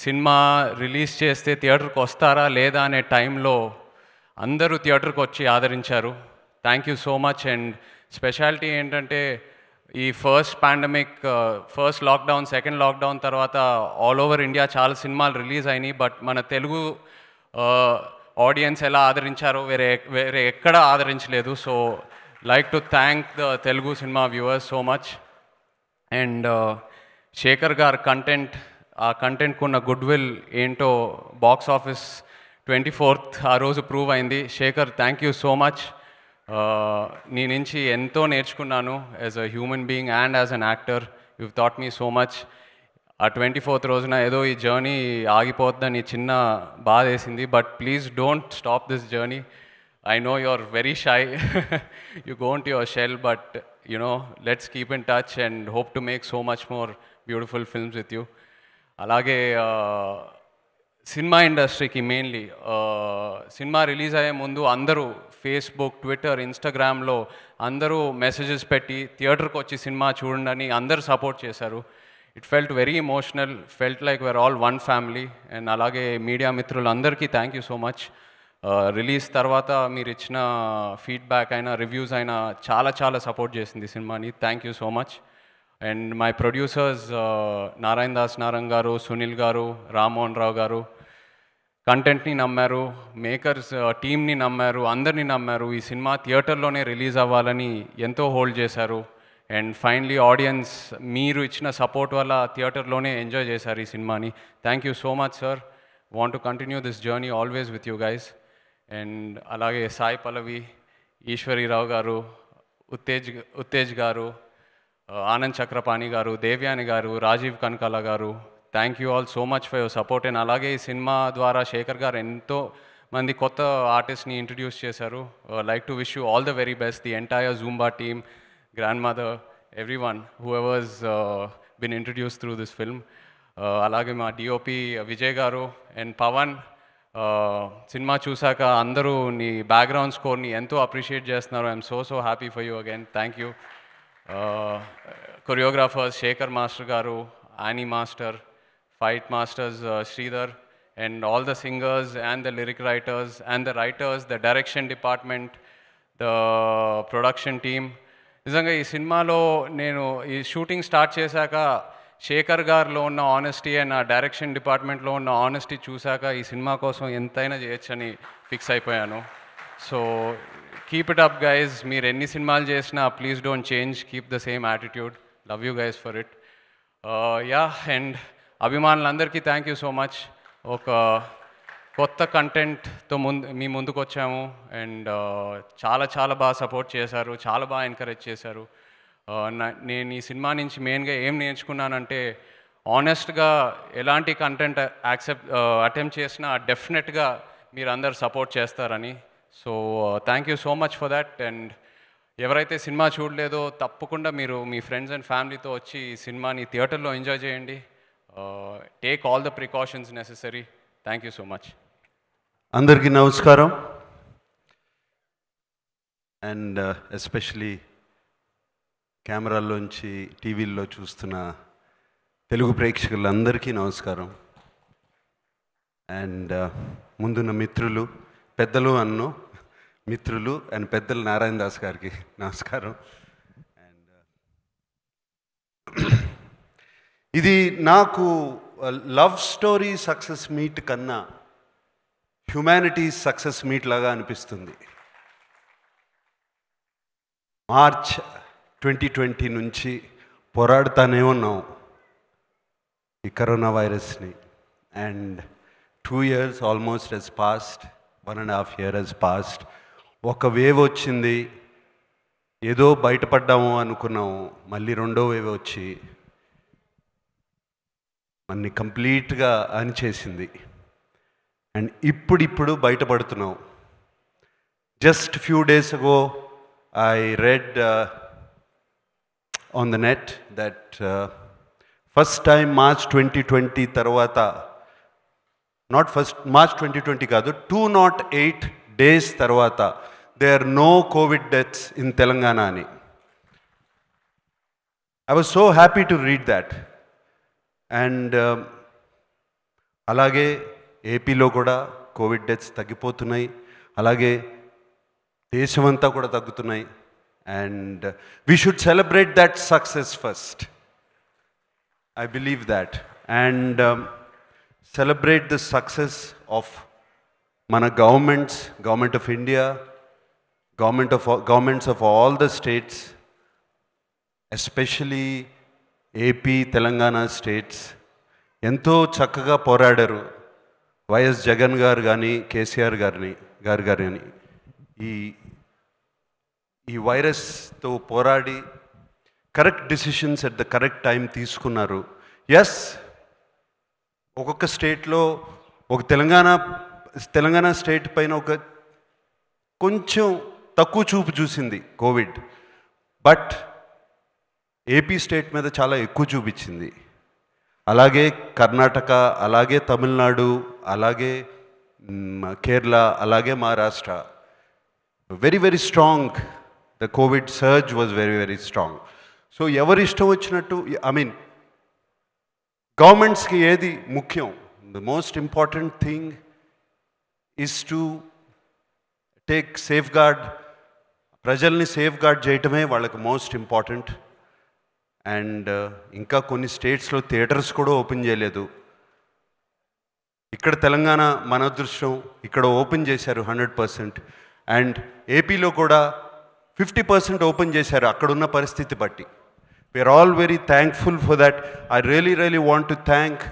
సినిమా రిలీజ్ చేస్తే థియేటర్కి వస్తారా లేదా అనే టైంలో అందరూ థియేటర్కి వచ్చి ఆదరించారు thank you so much and speciality ఏంటంటే ఈ first pandemic first lockdown second lockdown తర్వాత ఆల్ ఓవర్ ఇండియా చాలా సినిమాలు రిలీజ్ అయినాయి బట్ మన తెలుగు ఆడియన్స్ uh, ఎలా ఆదరించారో వేరే వేరే ఎక్కడ ఆదరించలేదు so like to thank the Telugu సినిమా viewers so much and Shekhar garu content ఆ కంటెంట్కున్న గుడ్ విల్ ఏంటో బాక్స్ ఆఫీస్ ట్వంటీ ఫోర్త్ ఆ రోజు ప్రూవ్ అయింది Shekhar thank you so much నీ నుంచి ఎంతో నేర్చుకున్నాను as a human being and as an actor you taught me so much ఆ ట్వంటీ ఫోర్త్ రోజున ఏదో ఈ జర్నీ ఆగిపోతుందని చిన్న బాధ వేసింది but please don't stop this journey I know you are very shy you go into your shell but you know let's keep in touch and hope to make so much more beautiful films with you అలాగే uh, సినిమా ఇండస్ట్రీకి mainly సినిమా release అయ్యే ముందు అందరూ Facebook Twitter ఇన్స్టాగ్రామ్లో అందరూ messages పెట్టి థియేటర్కి వచ్చి సినిమా చూడండి అని అందరూ సపోర్ట్ చేశారు it felt very emotional felt like we're all one family and అలాగే మీడియా మిత్రులందరికీ thank you so much release తర్వాత మీరు ఇచ్చిన ఫీడ్బ్యాక్ అయినా రివ్యూస్ అయినా చాలా చాలా సపోర్ట్ చేసింది సినిమాని thank you so much and my producers Narayan Das Narayan garu Sunil గారు రామ్మోహన్ రావు గారు కంటెంట్ని నమ్మారు మేకర్స్ టీమ్ని నమ్మారు అందరినీ నమ్మారు ఈ సినిమా థియేటర్లోనే రిలీజ్ అవ్వాలని ఎంతో హోల్డ్ చేశారు అండ్ ఫైనలీ ఆడియన్స్ మీరు ఇచ్చిన సపోర్ట్ వల్ల థియేటర్లోనే ఎంజాయ్ చేశారు ఈ సినిమాని thank you so much sir want to continue this journey always with you guys and అలాగే సాయి పల్లవి ఈశ్వరీరావు గారు ఉత్తేజ్ ఉత్తేజ్ గారు ఆనంద్ చక్రపాణి గారు దేవ్యాని గారు Rajeev Kanakala garu thank you all so much for your support and అలాగే ఈ సినిమా ద్వారా శేఖర్ గారు ఎంతో మంది కొత్త ఆర్టిస్ట్ని ఇంట్రడ్యూస్ చేశారు like to wish you all the very best the entire Zumba team grandmother everyone whoever's been introduce through this film అలాగే మా DOP Vijay uh, garu and Pavan uh, సినిమా చూశాక అందరూ నీ బ్యాక్గ్రౌండ్ స్కోర్ని ఎంతో అప్రిషియేట్ చేస్తున్నారు I'm so so happy for you again thank you choreographers Shekhar master garu Annie master fight masters Sridhar and all the singers and the lyric writers and the writers the direction department the production team నిజంగా ఈ సినిమాలో నేను ఈ shooting start చేశాక శేఖర్ గారిలో ఉన్న honesty and ఆ direction డిపార్ట్మెంట్లో ఉన్న ఆనెస్టీ చూశాక ఈ సినిమా కోసం ఎంతైనా చేయొచ్చని ఫిక్స్ అయిపోయాను so keep it up guys మీరు ఎన్ని సినిమాలు చేసినా please don't change keep the same attitude love you guys for it yeah and అభిమానులందరికీ థ్యాంక్ యూ సో మచ్ ఒక కొత్త కంటెంట్తో ముందు మీ ముందుకు వచ్చాము అండ్ uh, చాలా చాలా బాగా సపోర్ట్ చేశారు చాలా బాగా ఎంకరేజ్ చేశారు uh, నేను ఈ సినిమా నుంచి మెయిన్గా ఏం నేర్చుకున్నానంటే ఆనెస్ట్గా ఎలాంటి కంటెంట్ యాక్సెప్ట్ అటెంప్ట్ చేసినా డెఫినెట్గా మీరు అందరు సపోర్ట్ చేస్తారని so thank you so much for that and ఎవరైతే సినిమా చూడలేదో తప్పకుండా మీరు మీ ఫ్రెండ్స్ అండ్ ఫ్యామిలీతో వచ్చి ఈ సినిమాని థియేటర్లో ఎంజాయ్ చేయండి take all the precautions necessary thank you so much అందరికీ నమస్కారం అండ్ ఎస్పెషలీ uh, కెమెరాల్లోంచి టీవీల్లో చూస్తున్న తెలుగు ప్రేక్షకులందరికీ నమస్కారం అండ్ uh, ముందున్న మిత్రులు పెద్దలు అన్ను మిత్రులు అండ్ పెద్దలు నారాయణ దాస్ గారికి నమస్కారం ఇది నాకు లవ్ స్టోరీ సక్సెస్ మీట్ కన్నా హ్యుమానిటీ సక్సెస్ మీట్ లాగా అనిపిస్తుంది మార్చ్ ట్వంటీ ట్వంటీ నుంచి పోరాడుతానే ఉన్నాం ఈ కరోనా వైరస్ని and two years almost has passed one and half year has passed ఒక వేవ్ వచ్చింది ఏదో బయటపడ్డాము అనుకున్నాము మళ్ళీ రెండో వేవ్ వచ్చి అన్ని కంప్లీట్గా అనిచేసింది అండ్ ఇప్పుడిప్పుడు బయటపడుతున్నాం just few days ago I read on the net that first time March twenty twenty తర్వాత not first March twenty twenty కాదు టూ నాట్ ఎయిట్ డేస్ తర్వాత there are no covid deaths in Telangana అని I was so happy to read that and అలాగే ఏపీలో కూడా Covid deaths తగ్గిపోతున్నాయి అలాగే దేశమంతా కూడా తగ్గుతున్నాయి and we should celebrate that success first I believe that and celebrate the success of మన governments government of India government of governments of all the states especially AP Telangana states ఎంతో చక్కగా పోరాడారు YS Jagan గారు కానీ కేసీఆర్ గారిని గారు గారు కానీ ఈ ఈ వైరస్తో పోరాడి correct decisions at the correct time తీసుకున్నారు ఎస్ ఒక్కొక్క స్టేట్లో ఒక తెలంగాణ తెలంగాణ స్టేట్ పైన ఒక కొంచెం తక్కువ చూపు చూసింది కోవిడ్ బట్ ఏపీ స్టేట్ మీద చాలా ఎక్కువ చూపించింది అలాగే కర్ణాటక అలాగే తమిళనాడు అలాగే కేరళ అలాగే Maharashtra very very strong the covid surge was very very strong so ఎవరి ఇష్టం వచ్చినట్టు ఐ మీన్ గవర్నమెంట్స్కి ఏది ముఖ్యం the most important thing is to take safeguard ప్రజల్ని సేఫ్ గార్డ్ చేయటమే వాళ్ళకి మోస్ట్ ఇంపార్టెంట్ అండ్ uh, ఇంకా కొన్ని స్టేట్స్లో థియేటర్స్ కూడా ఓపెన్ చేయలేదు ఇక్కడ తెలంగాణ మన అదృష్టం ఇక్కడ ఓపెన్ చేశారు హండ్రెడ్ పర్సెంట్ అండ్ ఏపీలో కూడా ఫిఫ్టీ పర్సెంట్ ఓపెన్ చేశారు అక్కడున్న పరిస్థితి బట్టి we are all very thankful for that I really really want to thank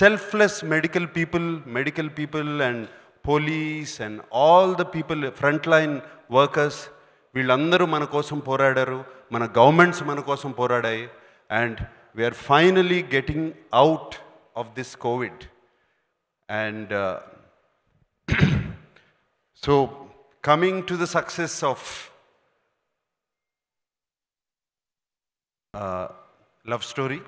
selfless medical people medical people and police and all the people front line workers వీళ్ళందరూ మన కోసం పోరాడారు మన గవర్నమెంట్స్ మన కోసం పోరాడాయి and we are finally getting out of this COVID. And uh, *clears throat* so, coming to the success of uh, love story,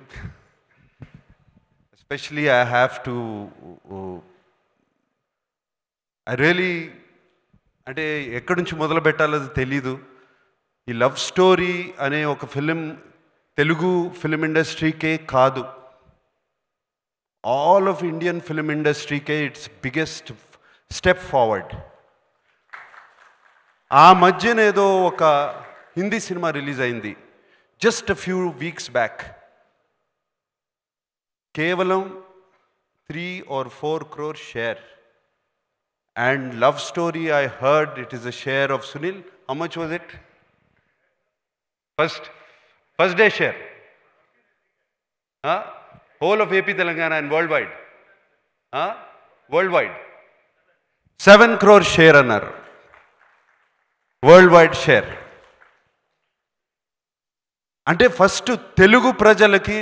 *laughs* especially I have to, uh, I really, అంటే ఎక్కడి నుంచి మొదలు పెట్టాలో తెలియదు ఈ లవ్ స్టోరీ అనే ఒక ఫిలిం తెలుగు ఫిలిం ఇండస్ట్రీకే కాదు ఆల్ ఆఫ్ ఇండియన్ ఫిలిం ఇండస్ట్రీకే ఇట్స్ బిగ్గెస్ట్ స్టెప్ ఫార్వర్డ్ ఆ మధ్యనేదో ఒక హిందీ సినిమా రిలీజ్ అయింది జస్ట్ ఫ్యూ వీక్స్ బ్యాక్ కేవలం three or four crore share and love story I heard it is a share of Sunil how much was it first first day share whole of AP Telangana and worldwide worldwide seven crore share అన్నారు worldwide share అంటే first Telugu ప్రజలకి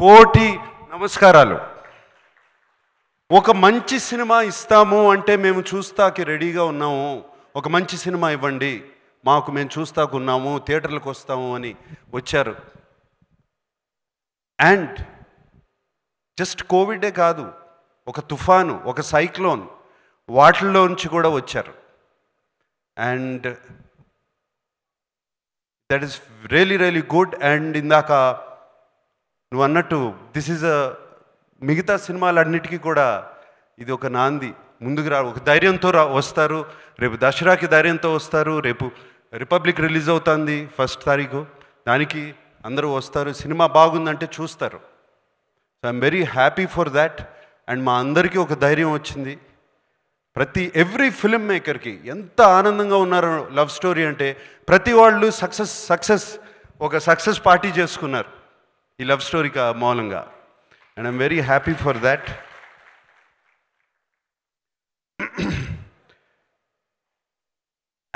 కోటి నమస్కారాలు ఒక మంచి cinema ఇస్తాము అంటే మేము చూస్తాకి రెడీగా ఉన్నాము ఒక మంచి సినిమా ఇవ్వండి మాకు మేము చూస్తాకున్నాము థియేటర్లకు వస్తాము అని వచ్చారు అండ్ జస్ట్ కోవిడే కాదు ఒక తుఫాను ఒక సైక్లోన్ వాటిల్లో నుంచి కూడా వచ్చారు and that is really really good and ఇందాక నువ్వు అన్నట్టు దిస్ ఈజ్ అ మిగతా సినిమాలన్నిటికీ కూడా ఇది ఒక నాంది ముందుకు రా ఒక ధైర్యంతో రా వస్తారు రేపు దసరాకి ధైర్యంతో వస్తారు రేపు రిపబ్లిక్ రిలీజ్ అవుతుంది ఫస్ట్ తారీఖు దానికి అందరూ వస్తారు సినిమా బాగుందంటే చూస్తారు so I'm very happy for that and మా అందరికీ ఒక ధైర్యం వచ్చింది ప్రతి ఎవ్రీ ఫిల్మ్ మేకర్కి ఎంత ఆనందంగా ఉన్నారు లవ్ స్టోరీ అంటే ప్రతి వాళ్ళు సక్సెస్ సక్సెస్ ఒక సక్సెస్ పార్టీ చేసుకున్నారు ఈ లవ్ స్టోరీకి మూలంగా and I'm very happy for that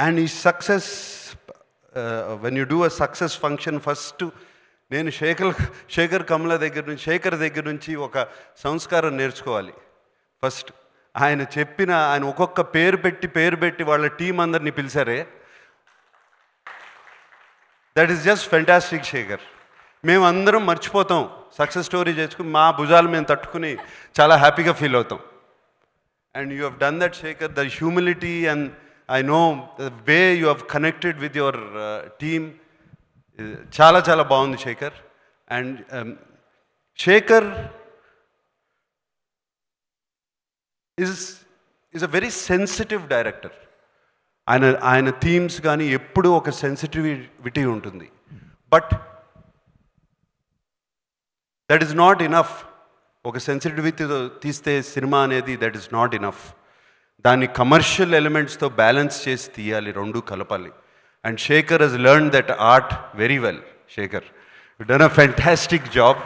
and ఈ success when you do a success function first నేను శేఖర్ శేఖర్ కమల దగ్గర నుంచి శేఖర్ దగ్గర నుంచి ఒక సంస్కారం నేర్చుకోవాలి ఫస్ట్ ఆయన చెప్పిన ఆయన ఒక్కొక్క పేరు పెట్టి పేరు పెట్టి వాళ్ళ టీం అందరినీ పిలిచారే that is just fantastic Shekhar మేమందరం మర్చిపోతాం సక్సెస్ స్టోరీ చేసుకుని మా భుజాలు మేము తట్టుకుని చాలా హ్యాపీగా ఫీల్ అవుతాం and you have done that Shekhar the humility and I know way you have connected with your team చాలా చాలా బాగుంది Shekhar and Shekhar is is a very sensitive director ఆయన ఆయన థీమ్స్ కానీ ఎప్పుడూ ఒక సెన్సిటివిటీ ఉంటుంది but that is not enough ఒక సెన్సిటివిటీతో తీస్తే సినిమా అనేది దట్ ఈస్ నాట్ ఇనఫ్ దాన్ని కమర్షియల్ ఎలిమెంట్స్తో బ్యాలెన్స్ చేసి తీయాలి రెండు కలపాలి and Shekhar has learn that art very well Shekhar done a fantastic job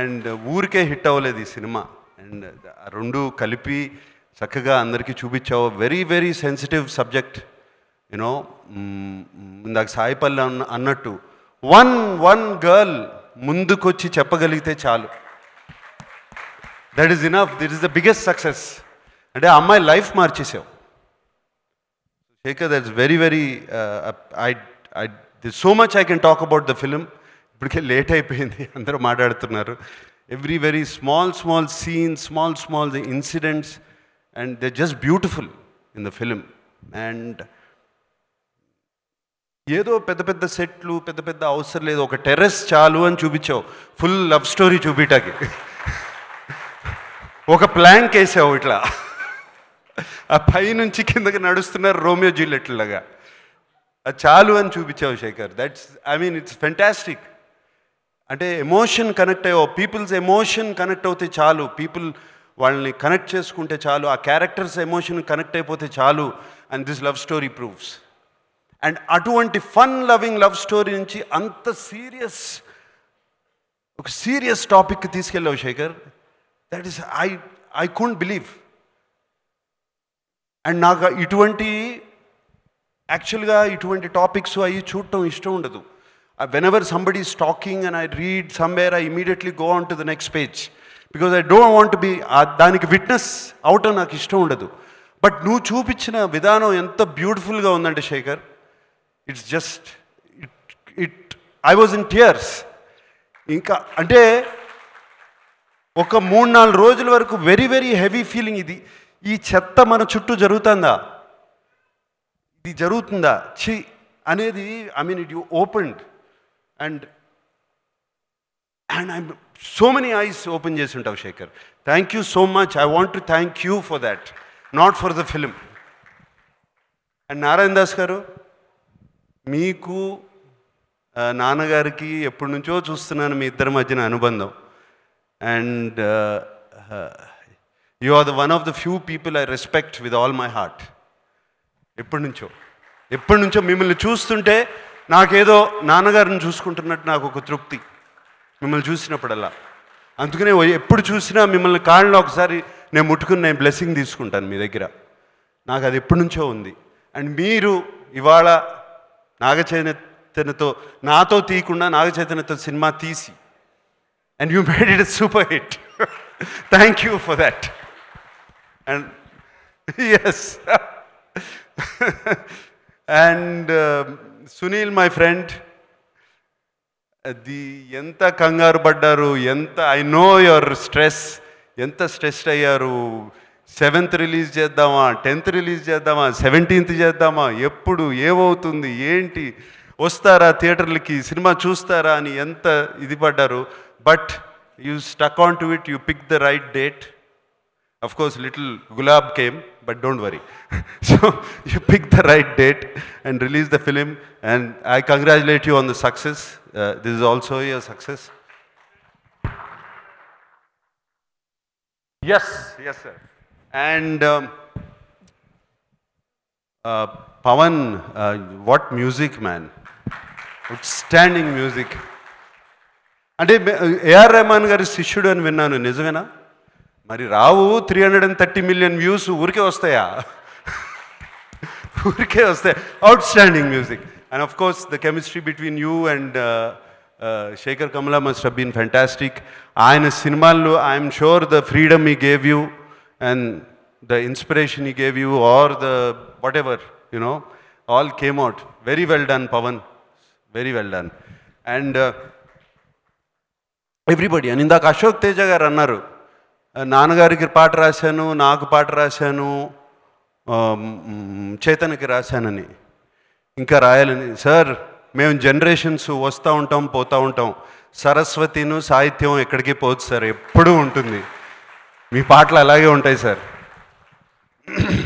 and ఊరికే హిట్ అవ్వలేదు ఈ సినిమా అండ్ uh, రెండు కలిపి చక్కగా అందరికీ చూపించావు very very sensitive subject you know ఇందాక సాయిపల్లి అన్న అన్నట్టు వన్ వన్ గర్ల్ ముందుకొచ్చి చెప్పగలిగితే చాలు that is enough that is the biggest success అంటే అమ్మాయి లైఫ్ మార్చేసావు Shekhar that's very very I I the so much I can talk about the film ఇప్పటికే లేట్ అయిపోయింది అందరూ మాట్లాడుతున్నారు every very small small scene small small the incidents and they just beautiful in the film and ఏదో పెద్ద పెద్ద సెట్లు పెద్ద పెద్ద అవసరం లేదు ఒక టెర్రస్ చాలు అని చూపించావు ఫుల్ లవ్ స్టోరీ చూపించటాకి ఒక ప్లాన్ కేసావు ఇట్లా ఆ పై నుంచి కిందకి నడుస్తున్నారు రోమియో జూలియట్లాగా అది చాలు అని చూపించావు Shekhar that's I mean it's fantastic అంటే ఎమోషన్ కనెక్ట్ అయ్యో పీపుల్స్ ఎమోషన్ కనెక్ట్ అవుతే చాలు పీపుల్ వాళ్ళని కనెక్ట్ చేసుకుంటే చాలు ఆ క్యారెక్టర్స్ ఎమోషన్ కనెక్ట్ అయిపోతే చాలు and this love story proofs and అటువంటి ఫన్ లవింగ్ లవ్ స్టోరీ నుంచి అంత సీరియస్ ఒక సీరియస్ టాపిక్కి తీసుకెళ్ళావు Shekhar that is I I can't believe and నాకు ఇటువంటి యాక్చువల్గా ఇటువంటి టాపిక్స్ అవి చూడటం ఇష్టం ఉండదు whenever somebody is talking and I read somewhere I immediately go on to the next page because I don't want be దానికి విట్నెస్ అవటం నాకు ఇష్టం ఉండదు బట్ నువ్వు చూపించిన విధానం ఎంత బ్యూటిఫుల్గా ఉందంటే Shekhar it's just it it I was in tears ఇంకా అంటే ఒక మూడు నాలుగు రోజుల వరకు వెరీ వెరీ హెవీ ఫీలింగ్ ఇది ఈ చెత్త మన చుట్టూ జరుగుతుందా ఇది జరుగుతుందా చి అనేది I mean it you opened and and I so many eyes open చేసి ఉంటావు Shekhar thank you so much I want to thank you for that not for the film and Narayana Das garu మీకు uh, నాన్నగారికి ఎప్పటి నుంచో చూస్తున్నాను మీ ఇద్దరి మధ్యన అనుబంధం and you are the one of the few people I respect with all my heart ఎప్పటి నుంచో ఎప్పటి నుంచో మిమ్మల్ని చూస్తుంటే నాకేదో నాన్నగారిని చూసుకుంటున్నట్టు నాకు ఒక తృప్తి మిమ్మల్ని చూసినప్పుడల్లా అందుకనే ఎప్పుడు చూసినా మిమ్మల్ని కాళ్ళలో ఒకసారి నేను ముట్టుకుని నేను బ్లెస్సింగ్ తీసుకుంటాను మీ దగ్గర నాకు అది ఎప్పటి నుంచో ఉంది అండ్ మీరు ఇవాళ నాగచైతన్యతో నాతో తీయకుండా నాగచైతన్యతో సినిమా తీసి and you made it super hit thank you for that and yes and Sunil my friend అది ఎంత కంగారు పడ్డారు ఎంత ఐ నో యువర్ స్ట్రెస్ ఎంత స్ట్రెస్ అయ్యారు సెవెంత్ రిలీజ్ చేద్దామా టెన్త్ రిలీజ్ చేద్దామా సెవెంటీన్త్ చేద్దామా ఎప్పుడు ఏమవుతుంది ఏంటి వస్తారా థియేటర్లకి సినిమా చూస్తారా అని ఎంత ఇది పడ్డారు but you stuck on to it you pick the right date Of course, little gulab came, but don't worry. *laughs* so you pick the right date and release the film. And I congratulate you on the success. Uh, this is also a success. Yes, yes, sir. And um, uh, Pawan, uh, what music, man. Outstanding music. అంటే ఏఆర్ రెహమాన్ గారి శిష్యుడు అని విన్నాను నిజమేనా మరి రావు three hundred and thirty million views ఊరికే వస్తాయా ఊరికే వస్తాయి outstanding music and of course the chemistry between you and Shekhar Kamala must have been fantastic ఆయన సినిమాల్లో I'm sure the freedom he gave you and the inspiration he gave you or the whatever you know all came out very well done Pavan very well done and everybody అని ఇందాక అశోక్ తేజ గారు అన్నారు నాన్నగారికి పాట రాశాను నాకు పాట రాశాను చేతనకి రాశానని ఇంకా రాయాలని సార్ మేము జనరేషన్స్ వస్తూ ఉంటాం పోతూ ఉంటాం సరస్వతిను సాహిత్యం ఎక్కడికి పోదు సార్ ఎప్పుడూ ఉంటుంది మీ పాటలు అలాగే ఉంటాయి సార్ *clears throat*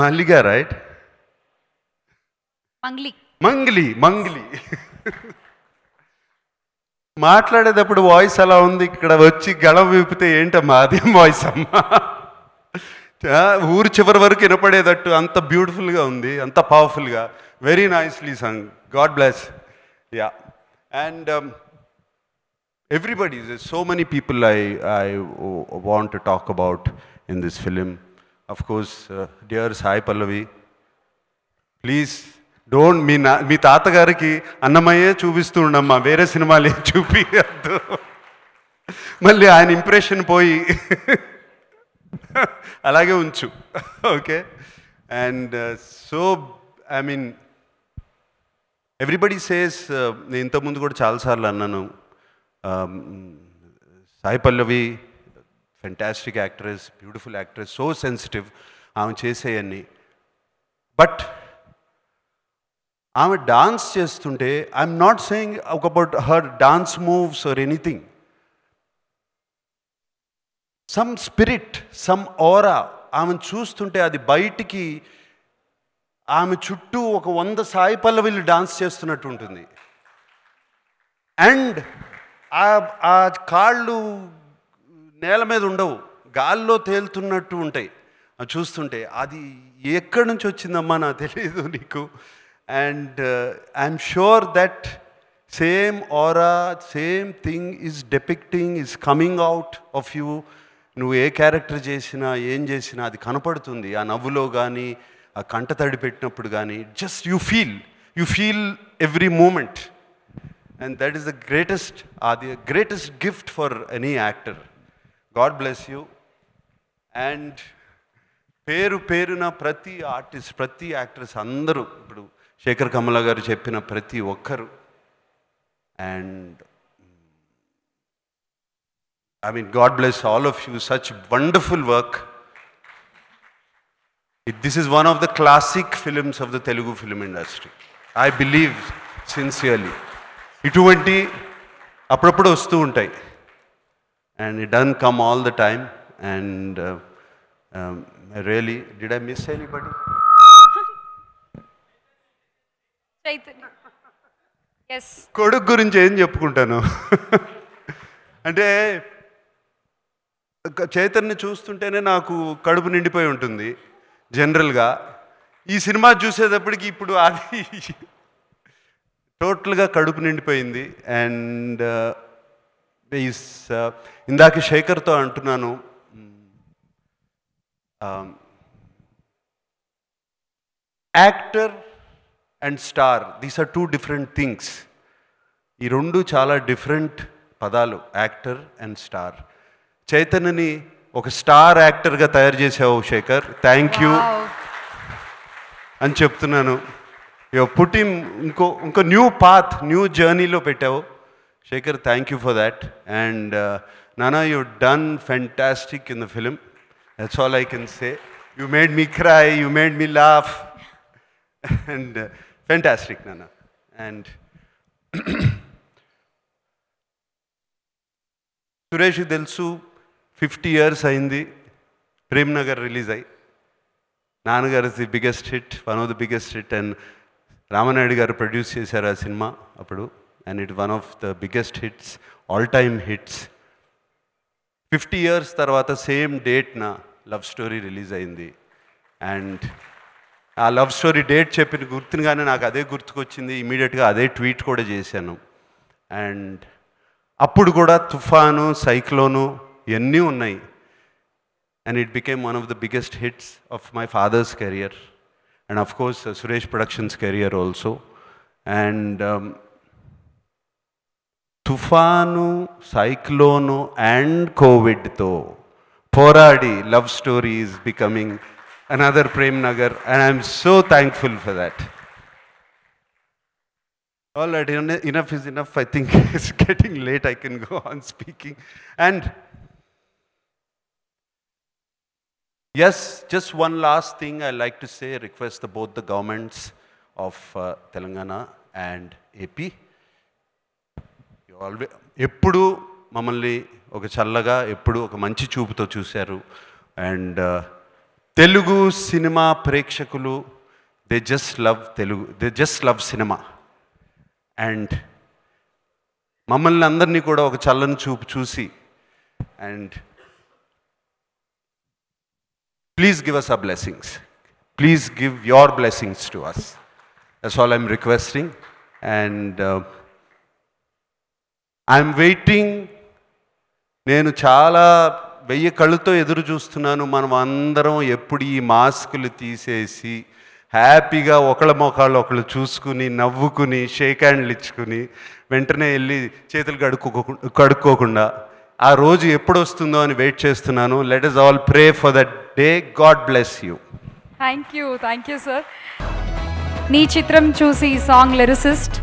మల్లిగా రైట్ మంగ్లీ మంగ్లీ మంగ్లీ *laughs* మాట్లాడేటప్పుడు వాయిస్ అలా ఉంది ఇక్కడ వచ్చి గళం విప్పితే ఏంటమ్మా మాదే వాయిస్ అమ్మా ఊరు చివరి వరకు వినపడేటట్టు అంత బ్యూటిఫుల్గా ఉంది అంత పవర్ఫుల్గా very nicely song God bless ya and everybody so many people I I want to talk about in this film of course dear Sai Pallavi please don't మీ నా మీ తాతగారికి అన్నమయ్యే చూపిస్తూ ఉండమ్మా వేరే సినిమాలు ఏం చూపించద్దు మళ్ళీ ఆయన ఇంప్రెషన్ పోయి అలాగే ఉంచు okay and so I mean everybody says నేను ఇంతకుముందు కూడా చాలాసార్లు అన్నాను um, Sai Pallavi fantastic actress beautiful actress so sensitive ఆమె చేసేయన్ని బట్ ఆమె డాన్స్ చేస్తుంటే I'm not saying about her dance moves or anything some spirit some aura ఆమెను చూస్తుంటే అది బయటికి ఆమె చుట్టూ ఒక వంద సాయి పల్లవిలు డాన్స్ చేస్తున్నట్టు ఉంటుంది అండ్ ఆ కాళ్ళు నేల మీద ఉండవు గాల్లో తేలుతున్నట్టు ఉంటాయి చూస్తుంటే అది ఎక్కడి నుంచి వచ్చిందమ్మా నాకు తెలియదు నీకు and uh, I'm that same same same thing is depicting depicting, is out of you నువ్వు ఏ క్యారెక్టర్ చేసినా ఏం చేసినా అది కనపడుతుంది ఆ నవ్వులో కానీ ఆ కంట తడి పెట్టినప్పుడు కానీ just you feel you feel every moment and that is the greatest అది greatest gift for any actor God bless you and పేరు పేరున ప్రతి ఆర్టిస్ట్ ప్రతి యాక్టర్స్ అందరూ ఇప్పుడు శేఖర్ కమల గారు చెప్పిన ప్రతి ఒక్కరు and I mean God bless all of you such wonderful work it this is one of the classic films of the Telugu film industry I believe sincerely ఇటువంటి అప్పుడప్పుడు వస్తూ ఉంటాయి and it done come all the time and really did I miss anybody కొడుకు గురించి ఏం చెప్పుకుంటాను అంటే చైతన్య చూస్తుంటేనే నాకు కడుపు నిండిపోయి ఉంటుంది జనరల్గా ఈ సినిమా చూసేటప్పటికి ఇప్పుడు అది టోటల్గా కడుపు నిండిపోయింది అండ్ ఈస్ uh, uh, ఇందాక శేఖర్తో అంటున్నాను actor um, and star these are two different things ఈ రెండు చాలా డిఫరెంట్ పదాలు యాక్టర్ అండ్ స్టార్ చైతన్యని ఒక స్టార్ యాక్టర్గా తయారు చేసావు శేఖర్ థ్యాంక్ యూ అని చెప్తున్నాను యో పుటిం ఇంకో ఇంకో న్యూ పాత్ న్యూ జర్నీలో పెట్టావు Shekhar thank you for that and Nana you done fantastic in the film that's all I can say you made me cry you made me laugh and Fantastic, నాన్న and Suresh తెలుసు fifty years అయింది Nagar release అయ్యి నాన్నగారు the biggest hit one of the biggest hit and Ramanaidu garu produce చేశారు ఆ సినిమా అప్పుడు and it one of the biggest hits all time hits fifty years తర్వాత సేమ్ డేట్న లవ్ స్టోరీ రిలీజ్ అయింది అండ్ ఆ లవ్ స్టోరీ డేట్ చెప్పిన కానీ నాకు అదే గుర్తుకొచ్చింది ఇమీడియట్గా అదే ట్వీట్ కూడా చేశాను అండ్ అప్పుడు కూడా తుఫాను సైక్లోను ఇవన్నీ ఉన్నాయి and it became one of the biggest hits of my father's career and of course Suresh Productions career also and తుఫాను సైక్లోను అండ్ కోవిడ్తో పోరాడి love story is becoming another Prem Nagar, and I'm so thankful for that. All right, enough is enough. I think *laughs* it's getting late. I can go on speaking. And yes, just one last thing i like to say request the, both the governments of uh, Telangana and AP. You always, ఎప్పుడు మమ్మల్ని ఒక చల్లగా ఎప్పుడు ఒక మంచి చూపుతో చూశారు and uh, Telugu సినిమా ప్రేక్షకులు they just love Telugu they just love సినిమా అండ్ మమ్మల్ని అందరినీ కూడా ఒక చల్లని చూపు చూసి and please give us a blessings please give your blessings to us that's all I'm requesting and I'm waiting నేను చాలా వెయ్యి కళ్ళుతో ఎదురు చూస్తున్నాను మనం అందరం ఎప్పుడు ఈ మాస్కులు తీసేసి హ్యాపీగా ఒకళ్ళ మొఖాలు ఒకళ్ళు చూసుకుని నవ్వుకుని షేక్ హ్యాండ్లు ఇచ్చుకుని వెంటనే వెళ్ళి చేతులు కడుక్కోకు కడుక్కోకుండా ఆ రోజు ఎప్పుడు వస్తుందో అని వెయిట్ చేస్తున్నాను let us all pray for that day God bless you thank you thank you sir నీ చిత్రం చూసి song lyricist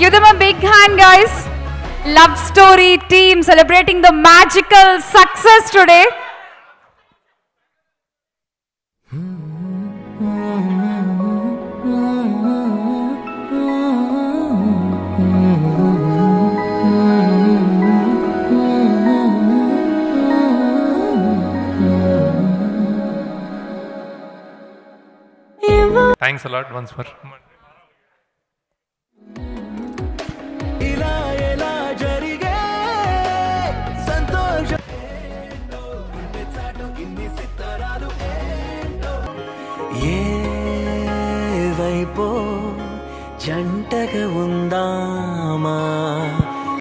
Give them a big hand, guys. Love Story team celebrating the magical success today. Thanks a lot once more. जगवृन्दाम